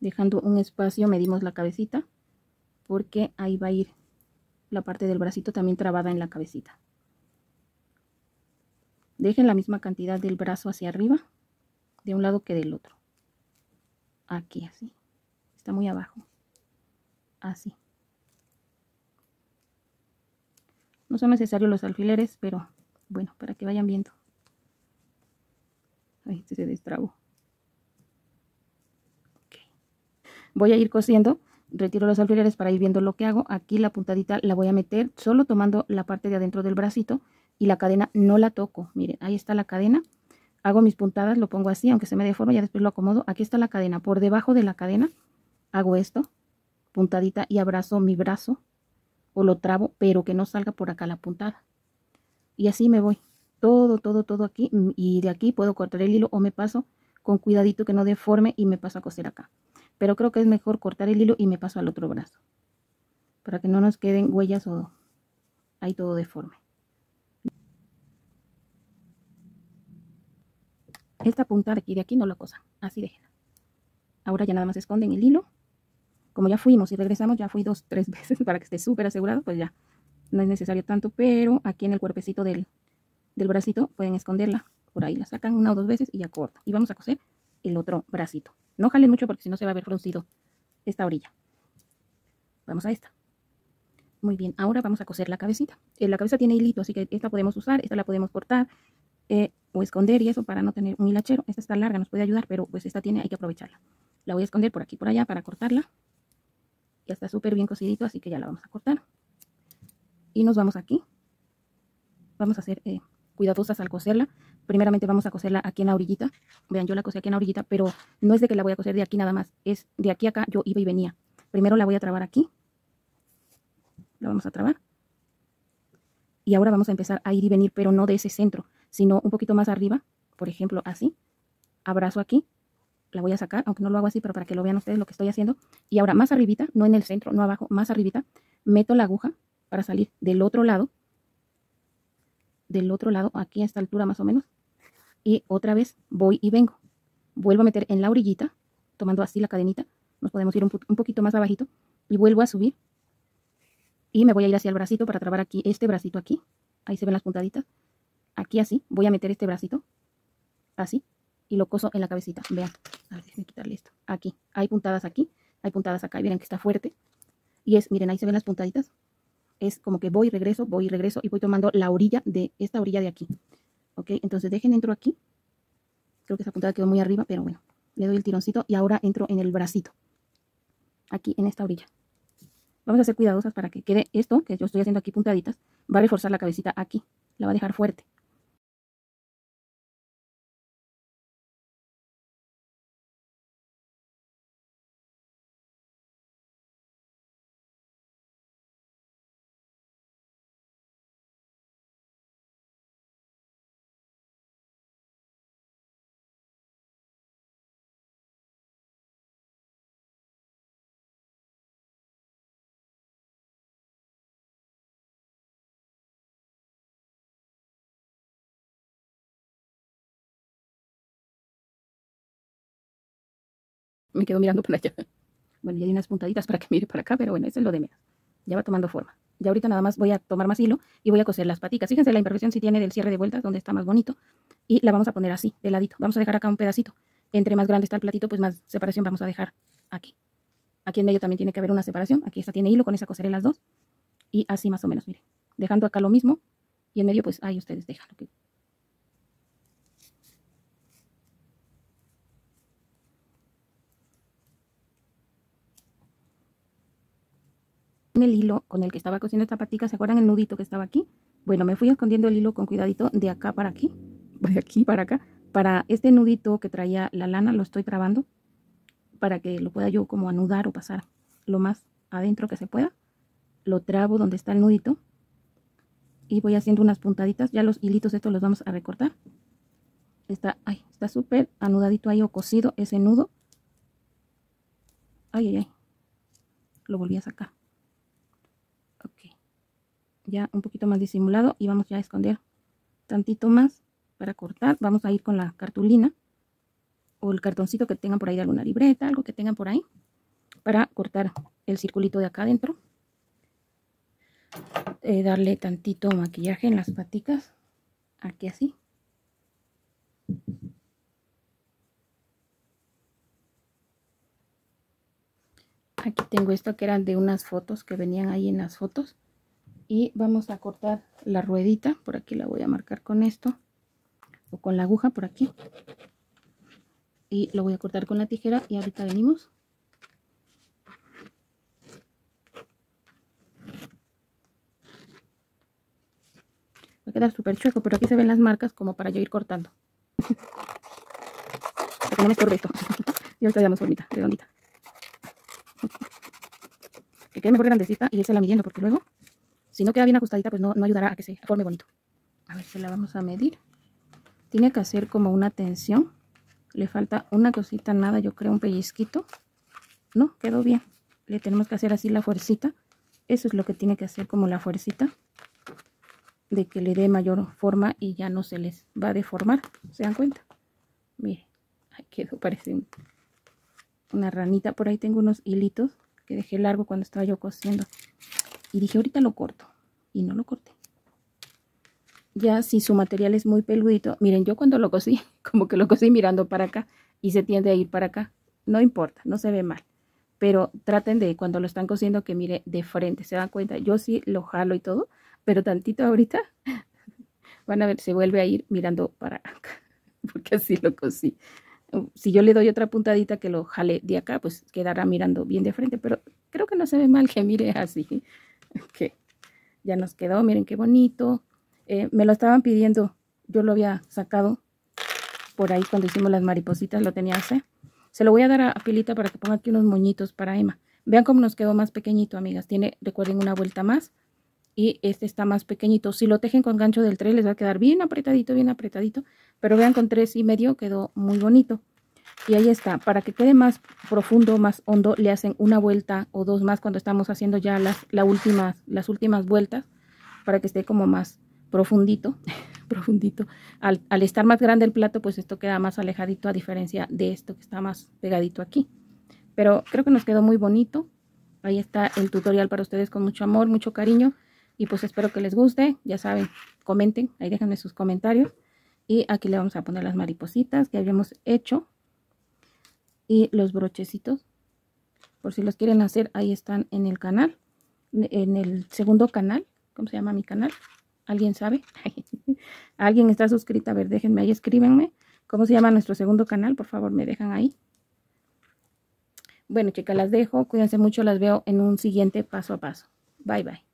Dejando un espacio medimos la cabecita porque ahí va a ir la parte del bracito también trabada en la cabecita. Dejen la misma cantidad del brazo hacia arriba, de un lado que del otro. Aquí, así. Está muy abajo. Así. No son necesarios los alfileres, pero bueno, para que vayan viendo. Ahí este se destrabó. Voy a ir cosiendo retiro los alfileres para ir viendo lo que hago. Aquí la puntadita la voy a meter solo tomando la parte de adentro del bracito y la cadena no la toco. Miren, ahí está la cadena. Hago mis puntadas, lo pongo así, aunque se me deforme, ya después lo acomodo. Aquí está la cadena. Por debajo de la cadena hago esto, puntadita y abrazo mi brazo o lo trabo, pero que no salga por acá la puntada. Y así me voy. Todo, todo, todo aquí. Mm, y de aquí puedo cortar el hilo o me paso con cuidadito que no deforme y me paso a coser acá pero creo que es mejor cortar el hilo y me paso al otro brazo para que no nos queden huellas o hay todo deforme esta punta de aquí de aquí no la cosa así déjenla ahora ya nada más esconden el hilo como ya fuimos y regresamos ya fui dos tres veces para que esté súper asegurado pues ya no es necesario tanto pero aquí en el cuerpecito del, del bracito pueden esconderla por ahí la sacan una o dos veces y ya corta y vamos a coser el otro bracito no jale mucho porque si no se va a ver fruncido esta orilla. Vamos a esta. Muy bien, ahora vamos a coser la cabecita. Eh, la cabeza tiene hilito, así que esta podemos usar, esta la podemos cortar eh, o esconder y eso para no tener un hilachero. Esta está larga, nos puede ayudar, pero pues esta tiene, hay que aprovecharla. La voy a esconder por aquí, por allá para cortarla. Ya está súper bien cosidito, así que ya la vamos a cortar. Y nos vamos aquí. Vamos a hacer eh, cuidadosas al coserla. Primeramente vamos a coserla aquí en la orillita. Vean, yo la cosí aquí en la orillita, pero no es de que la voy a coser de aquí nada más. Es de aquí acá, yo iba y venía. Primero la voy a trabar aquí. La vamos a trabar. Y ahora vamos a empezar a ir y venir, pero no de ese centro, sino un poquito más arriba. Por ejemplo, así. Abrazo aquí. La voy a sacar, aunque no lo hago así, pero para que lo vean ustedes lo que estoy haciendo. Y ahora más arribita, no en el centro, no abajo, más arribita, meto la aguja para salir del otro lado del otro lado, aquí a esta altura más o menos, y otra vez voy y vengo. Vuelvo a meter en la orillita, tomando así la cadenita, nos podemos ir un, poquito más abajito, y vuelvo a subir, y me voy a ir hacia el bracito para trabar aquí, este bracito aquí, ahí se ven las puntaditas, aquí así, voy a meter este bracito, así, y lo coso en la cabecita, vean, a ver, déjenme quitarle esto, aquí, hay puntadas aquí, hay puntadas acá, y miren que está fuerte, y es, miren, ahí se ven las puntaditas, es como que voy, regreso, voy, regreso y voy tomando la orilla de esta orilla de aquí. ¿Ok? Entonces dejen, entro aquí. Creo que esa puntada quedó muy arriba, pero bueno. Le doy el tironcito y ahora entro en el bracito. Aquí, en esta orilla. Vamos a ser cuidadosas para que quede esto, que yo estoy haciendo aquí puntaditas. Va a reforzar la cabecita aquí. La va a dejar fuerte. me quedo mirando para allá. Bueno, ya hay unas puntaditas para que mire para acá, pero bueno, ese es lo de menos. Ya va tomando forma. Ya ahorita nada más voy a tomar más hilo y voy a coser las paticas. Fíjense la imperfección si tiene del cierre de vueltas, donde está más bonito. Y la vamos a poner así, de ladito. Vamos a dejar acá un pedacito. Entre más grande está el platito, pues más separación vamos a dejar aquí. Aquí en medio también tiene que haber una separación. Aquí esta tiene hilo, con esa coseré las dos. Y así más o menos, miren. Dejando acá lo mismo. Y en medio, pues ahí ustedes dejan que el hilo con el que estaba cosiendo esta patica, ¿se acuerdan el nudito que estaba aquí? Bueno, me fui escondiendo el hilo con cuidadito de acá para aquí, de aquí para acá, para este nudito que traía la lana, lo estoy trabando para que lo pueda yo como anudar o pasar lo más adentro que se pueda. Lo trabo donde está el nudito y voy haciendo unas puntaditas. Ya los hilitos estos los vamos a recortar. Está, ay, está súper anudadito ahí o cosido ese nudo. Ay, ay, ay. Lo volví a sacar ya un poquito más disimulado y vamos a esconder tantito más para cortar. Vamos a ir con la cartulina o el cartoncito que tengan por ahí alguna libreta, algo que tengan por ahí, para cortar el circulito de acá adentro. Eh, darle tantito maquillaje en las patitas aquí así. Aquí tengo esto que eran de unas fotos que venían ahí en las fotos y vamos a cortar la ruedita por aquí la voy a marcar con esto o con la aguja por aquí y lo voy a cortar con la tijera y ahorita venimos va a quedar súper chueco pero aquí se ven las marcas como para yo ir cortando para que no me esto y ahorita damos formita redondita que quede mejor grandecita y irse la midiendo porque luego si no queda bien ajustadita, pues no, no ayudará a que se forme bonito. A ver, se la vamos a medir. Tiene que hacer como una tensión. Le falta una cosita, nada, yo creo, un pellizquito. No, quedó bien. Le tenemos que hacer así la fuercita. Eso es lo que tiene que hacer como la fuercita de que le dé mayor forma y ya no se les va a deformar. ¿Se dan cuenta? Mire, ahí quedó, parece una ranita. Por ahí tengo unos hilitos que dejé largo cuando estaba yo cosiendo. Y dije, ahorita lo corto y no lo corté. Ya si su material es muy peludito, miren, yo cuando lo cosí, como que lo cosí mirando para acá y se tiende a ir para acá. No importa, no se ve mal. Pero traten de, cuando lo están cosiendo, que mire de frente, se dan cuenta. Yo sí lo jalo y todo, pero tantito ahorita van a ver, se vuelve a ir mirando para acá, porque así lo cosí. Si yo le doy otra puntadita que lo jale de acá, pues quedará mirando bien de frente, pero creo que no se ve mal que mire así. que ya nos quedó, miren qué bonito. Eh, me lo estaban pidiendo, yo lo había sacado por ahí cuando hicimos las maripositas, lo tenía así. Se lo voy a dar a, Pilita para que ponga aquí unos moñitos para Emma. Vean cómo nos quedó más pequeñito, amigas. Tiene, recuerden, una vuelta más. Y este está más pequeñito. Si lo tejen con gancho del 3 les va a quedar bien apretadito, bien apretadito. Pero vean, con 3 y medio quedó muy bonito y ahí está, para que quede más profundo, más hondo, le hacen una vuelta o dos más cuando estamos haciendo ya las, últimas, las últimas vueltas, para que esté como más profundito, profundito. Al, al, estar más grande el plato, pues esto queda más alejadito a diferencia de esto que está más pegadito aquí. Pero creo que nos quedó muy bonito. Ahí está el tutorial para ustedes con mucho amor, mucho cariño. Y pues espero que les guste. Ya saben, comenten, ahí déjenme sus comentarios. Y aquí le vamos a poner las maripositas que habíamos hecho y los brochecitos por si los quieren hacer ahí están en el canal en el segundo canal ¿cómo se llama mi canal? ¿alguien sabe? ¿alguien está suscrita? a ver déjenme ahí escríbenme ¿cómo se llama nuestro segundo canal? por favor me dejan ahí bueno chicas las dejo cuídense mucho las veo en un siguiente paso a paso bye bye